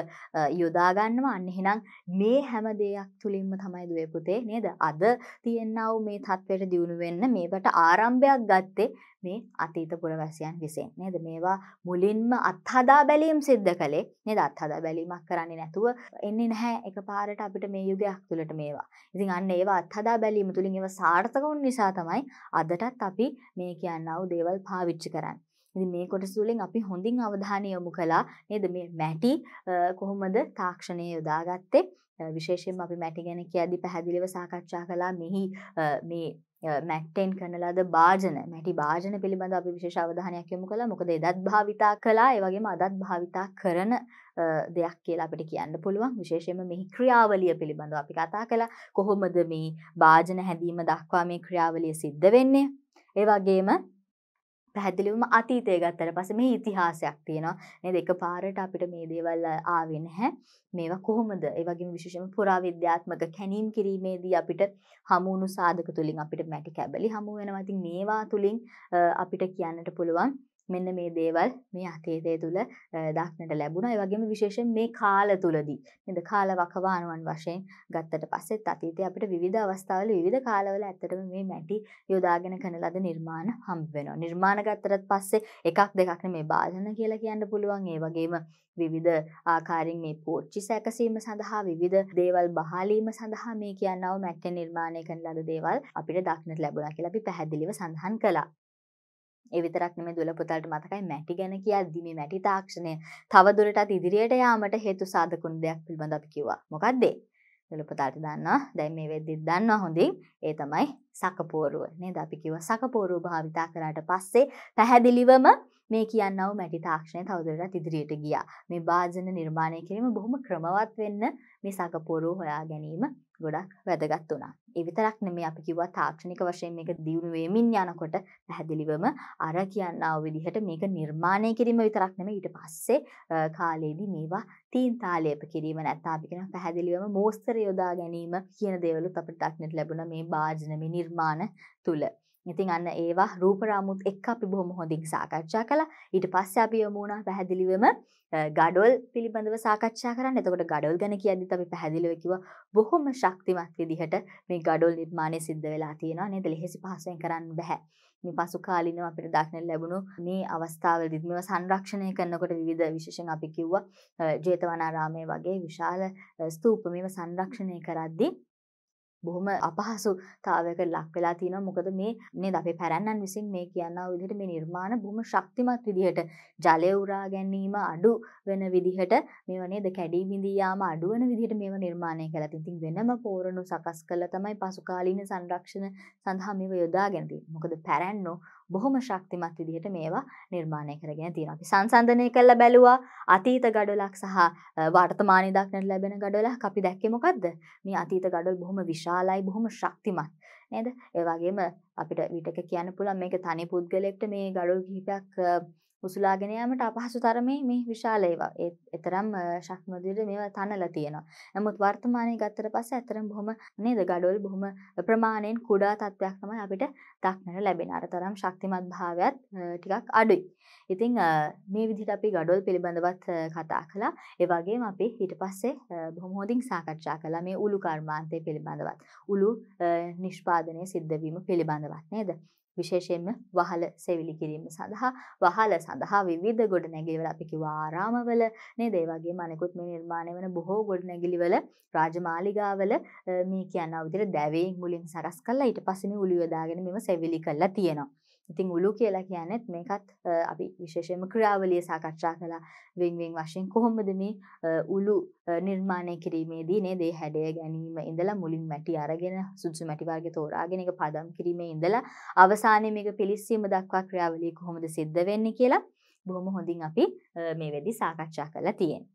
යොදා ගන්නවා. අන්න එහෙනම් මේ හැම දෙයක් තුලින්ම තමයි දුවේ පුතේ නේද? අද තියෙනව මේ தත්වයට දියුණු වෙන්න මෙන්න මේවට ආරම්භයක් ගත්තේ මේ අතීත පුරවැසියන් විසින් නේද මේවා මුලින්ම අත්හදා බැලීම් සිද්ධ කළේ නේද අත්හදා බැලීමක් කරන්නේ නැතුව එන්නේ නැහැ එකපාරට අපිට මේ යුගයක් තුළට මේවා. ඉතින් අන්න ඒවා අත්හදා බැලීම තුලින් ඒවා සාර්ථක වුන නිසා තමයි අදටත් අපි මේ කියනව දේවල් පාවිච්චි කරන්නේ. ඉතින් මේ කොටස තුළින් අපි හොඳින් අවධානය යොමු කළා නේද මේ මැටි කොහොමද තාක්ෂණයේ යොදාගත්තේ විශේෂයෙන්ම අපි මැටි ගැන කියද්දි පැහැදිලිව සාකච්ඡා කළා මෙහි මේ මැක්ටෙන් කරනලාද භාජන මැටි භාජන පිළිබඳ අපි විශේෂාවධානයක් යොමු කළ මොකද එදත් භාවිතා කලා ඒවගේම අදත් භාවිතා කරන දෙයක් කියලා අපිට කියන්න පුළුවන් විශේෂයෙන්ම මෙහි ක්‍රියාවලිය පිළිබඳව අපි කතා කළා කොහොමද මේ භාජන හැදීම දක්වා මේ ක්‍රියාවලිය සිද්ධ වෙන්නේ ඒ වගේම පැහැදිලිවම අතීතය ගත්තට පස්සේ මේ ඉතිහාසයක් තියෙනවා නේද එකපාරට අපිට මේ දේවල් ආවේ නැහැ මේවා කොහොමද ඒ වගේම විශේෂයෙන්ම පුරාවිද්‍යාත්මක කැණීම් කිරීමේදී අපිට හමු වුණු සාධක තුලින් අපිට මැටි කැබලි හමු වෙනවා ඉතින් මේවා තුලින් අපිට කියන්නට පුළුවන් මෙන්න මේ දේවල් මේ අතීතය තුළ දක්නට ලැබුණ වගේම විශේෂ මේ කාල තුළදී මෙද කාල වකවානුවන් වශයෙන් ගත්තට පස්සෙත් අතීතය අපට විධ අවස්ථාවල විධ කාලවල ඇතටම මේ මැටි යොදාගෙන කන ලද නිර්මාණ හම්බෙන නිර්මාණ ගත්තරත් පස්සේ එකක් දෙකක්න මේ භාජන කියලා කියන්න පුළුවන් ඒ වගේම විවිධ ආකාරෙන් මේ පෝච්චි සැකසීම සඳහා විධ දේවල් බහලීම සඳහා මේ කියන්නව මැට්ට නිර්මාණය කන ලද දේවල් අපිට දක්නට ලැබුණ කියලා අපි පැහැදිලිව සඳහන් කලා ඒ විතරක් නෙමෙයි දුවල පුතාලට මතකයි මැටි ගැන කියද්දි මේ මැටි තාක්ෂණය තවදුරටත් ඉදිරියට යාමට හේතු සාධකුණු දෙයක් පිළිබඳව අපි කිව්වා. මොකද්ද ඒ? දුලපතාට දන්නවා දැන් මේ වෙද්දිත් දන්නවා හොඳින් ඒ තමයි සකපෝරුව නේද අපි කිව්වා සකපෝරුව භාවිතා කරාට පස්සේ පැහැදිලිවම මේ කියන්නව මැටි තාක්ෂණය තවදුරටත් ඉදිරියට ගියා. මේ භාජන නිර්මාණය කිරීම බොහොම ක්‍රමවත් වෙන්න මේ සකපොරෝ හොයා ගැනීම ගොඩක් වැදගත් වුණා. ඒ විතරක් නෙමෙයි අපි කිව්වා තාක්ෂණික වශයෙන් මේක දියුණු වෙමින් යනකොට පැහැදිලිවම අර කියන්නව විදිහට මේක නිර්මාණය කිරීම විතරක් නෙමෙයි ඊට පස්සේ කාලේදී මේවා තීන් තාලයප කිරීම නැත්නම් අපි කියන පැහැදිලිවම මෝස්තර යොදා ගැනීම කියන දේවලුත් අපිට දක්නට ලැබුණා මේ භාජන මේ නිර්මාණ තුල. ඉතින් අන්න ඒවා රූපරාමුත් එක්ක අපි බොහොම හොඳින් සාකච්ඡා කළා. ඊට පස්සේ අපි යමු වුණා පැහැදිලිවම ගඩොල් පිළිබඳව සාකච්ඡා කරන්න. එතකොට ගඩොල් ගැන කියද්දිත් අපි පැහැදිලිව කිව්වා බොහොම ශක්තිමත් විදිහට මේ ගඩොල් නිර්මාණය සිද්ධ වෙලා තියෙනවා නේද? ලෙහෙසි පහසෙන් කරන්න බෑ. මේ පසු කාලීනව අපිට දක්නට ලැබුණු මේ අවස්ථාවලදීත් මේවා සංරක්ෂණය කරනකොට විවිධ විශේෂයෙන් අපි කිව්වා ජේතවනාරාමයේ වගේ විශාල ස්තූප මේව සංරක්ෂණය කරද්දී බොහොම අපහසුතාවක ලක් වෙලා තියෙන මොකද මේ නේද අපේ පැරැන්නන් විසින් මේ කියන්නා විදිහට මේ නිර්මාණ බොහොම ශක්තිමත් විදිහට ජලය උරා ගැනීම අඩු වෙන විදිහට මේවා නේද කැඩී බිඳී යාම අඩු වෙන විදිහට මේවා නිර්මාණය කරලා තියෙනවා. ඉතින් වෙනම පෝරණු සකස් කළා තමයි පසුකාලීන සංරක්ෂණ සඳහා මේවා යොදාගෙන තියෙන්නේ. මොකද පැරැන්නෝ බොහොම ශක්තිමත් විදිහට මේවා නිර්මාණය කරගෙන තියෙනවා. අපි සංසන්දනය කළා බැලුවා අතීත ගඩොලක් සහ වර්තමානයේ දක්නට ලැබෙන ගඩොලක් අපි දැක්කේ මොකද්ද? මේ අතීත ගඩොල් බොහොම විශාලයි බොහොම ශක්තිමත්. නේද? ඒ වගේම අපිට විටක කියන්න පුළුවන් මේක තනි පුද්ගලයෙක්ට මේ ගඩොල් කිහිපයක් උසුලාගෙන යාමට අපහසු තරමේ මේ විශාල ඒවා. ඒ එතරම් ශක්මදුර මේවා තනලා තියෙනවා. නමුත් වර්තමානයේ ගත්තට පස්සේ අතරම බොහොම නේද gadol බොහොම ප්‍රමාණයෙන් කුඩා තත්වයක් තමයි අපිට දක්නට ලැබෙන. අර තරම් ශක්තිමත් භාවයත් ටිකක් අඩුයි. ඉතින් මේ විදිහට අපි gadol පිළිබඳවත් කතා කළා. ඒ වගේම අපි ඊට පස්සේ බොහොම හොඳින් සාකච්ඡා කළා මේ උළු කර්මාන්තය පිළිබඳවත්. උළු නිෂ්පාදනය සිද්ධ වීම පිළිබඳවත් නේද? විශේෂයෙන්ම වහල සෙවිලි කිරීම සඳහා වහල සඳහා විවිධ ගොඩනැගිලිවල අපි කිව්වා ආරාමවල නේද ඒ වගේම අනෙකුත් මේ නිර්මාණය වෙන බොහෝ ගොඩනැගිලිවල රාජමාලිගාවල මේ කියන විදිහට දැවීම් මුලින් සකස් කරලා ඊට පස්සේ මේ උළු යොදාගෙන මෙව සෙවිලි කරලා තියෙනවා ඉතින් උළු කියලා කියන්නේත් මේකත් අපි විශේෂයෙන්ම ක්‍රියාවලිය සාකච්ඡා කළා වෙන්වෙන් වශයෙන් කොහොමද මේ උළු නිර්මාණය කිරීමේදී නේ දේ හැඩය ගැනීම ඉඳලා මුලින් මැටි අරගෙන සුදුසු මැටි වර්ග තෝරාගෙන ඒක පදම් කිරීමේ ඉඳලා අවසානයේ මේක පිලිස්සීම දක්වා ක්‍රියාවලිය කොහොමද සිද්ධ වෙන්නේ කියලා බොහොම හොඳින් අපි මේ වෙද්දී සාකච්ඡා කරලා තියෙනවා.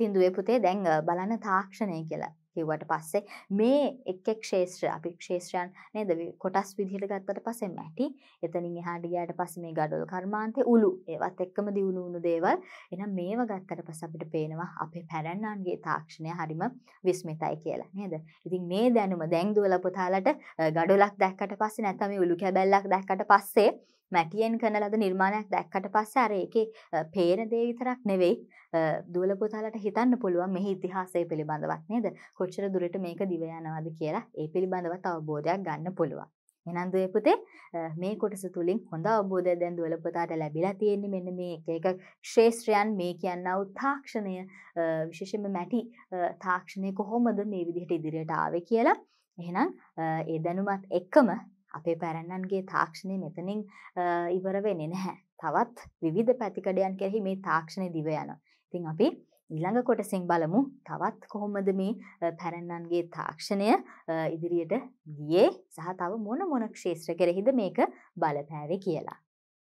තින්දුවේ පුතේ දැන් බලන්න තාක්ෂණය කියලා කිව්වට පස්සේ මේ එක් එක් ක්ෂේත්‍ර අපි ක්ෂේත්‍රයන් නේද කොටස් විදිහට ගත්තට පස්සේ මැටි එතනින් එහාට ගියාට පස්සේ මේ gadol කර්මාන්තේ උලු ඒවත් එක්කම දියුණු වුණු දේවල් එහෙනම් මේව ගත්තට පස්සේ අපිට පේනවා අපේ පැරණන්ගේ තාක්ෂණය හරිම විස්මිතයි කියලා නේද ඉතින් මේ දැනුම දැන් දුවලා පුතාලට gadolක් දැක්කට පස්සේ නැත්නම් මේ උලු කැබැල්ලක් දැක්කට පස්සේ මැටියෙන් කරන ලද නිර්මාණයක් දැක්කට පස්සේ අර ඒකේ පේන දේ විතරක් නෙවෙයි දුවල පුතාලට හිතන්න පුළුවන් මෙහි ඉතිහාසය පිළිබඳවත් නේද? කොච්චර දුරට මේක දිව යනවාද කියලා ඒ පිළිබඳවත් අවබෝධයක් ගන්න පුළුවන්. එහෙනම් දුවේ පුතේ මේ කොටස තුලින් හොඳ අවබෝධයක් දැන් දුවල පුතාට ලැබිලා තියෙන්නේ මෙන්න මේ එක එක ශේස්ත්‍රයන් මේ කියනා වූ තාක්ෂණය විශේෂයෙන්ම මැටි තාක්ෂණය කොහොමද මේ විදිහට ඉදිරියට ආවේ කියලා එහෙනම් ඒ දැනුමත් එක්කම අපේ පැරණන්ගේ තාක්ෂණය මෙතනින් ඉවර වෙන්නේ නැහැ. තවත් විවිධ පැතිකඩයන් කෙරෙහි මේ තාක්ෂණය දිව යනවා. ඉතින් අපි ඊළඟ කොටසින් බලමු තවත් කොහොමද මේ පැරණන්ගේ තාක්ෂණය ඉදිරියට ගියේ සහ තව මොන මොන ක්ෂේත්‍ර කෙරෙහිද මේක බලපෑවේ කියලා.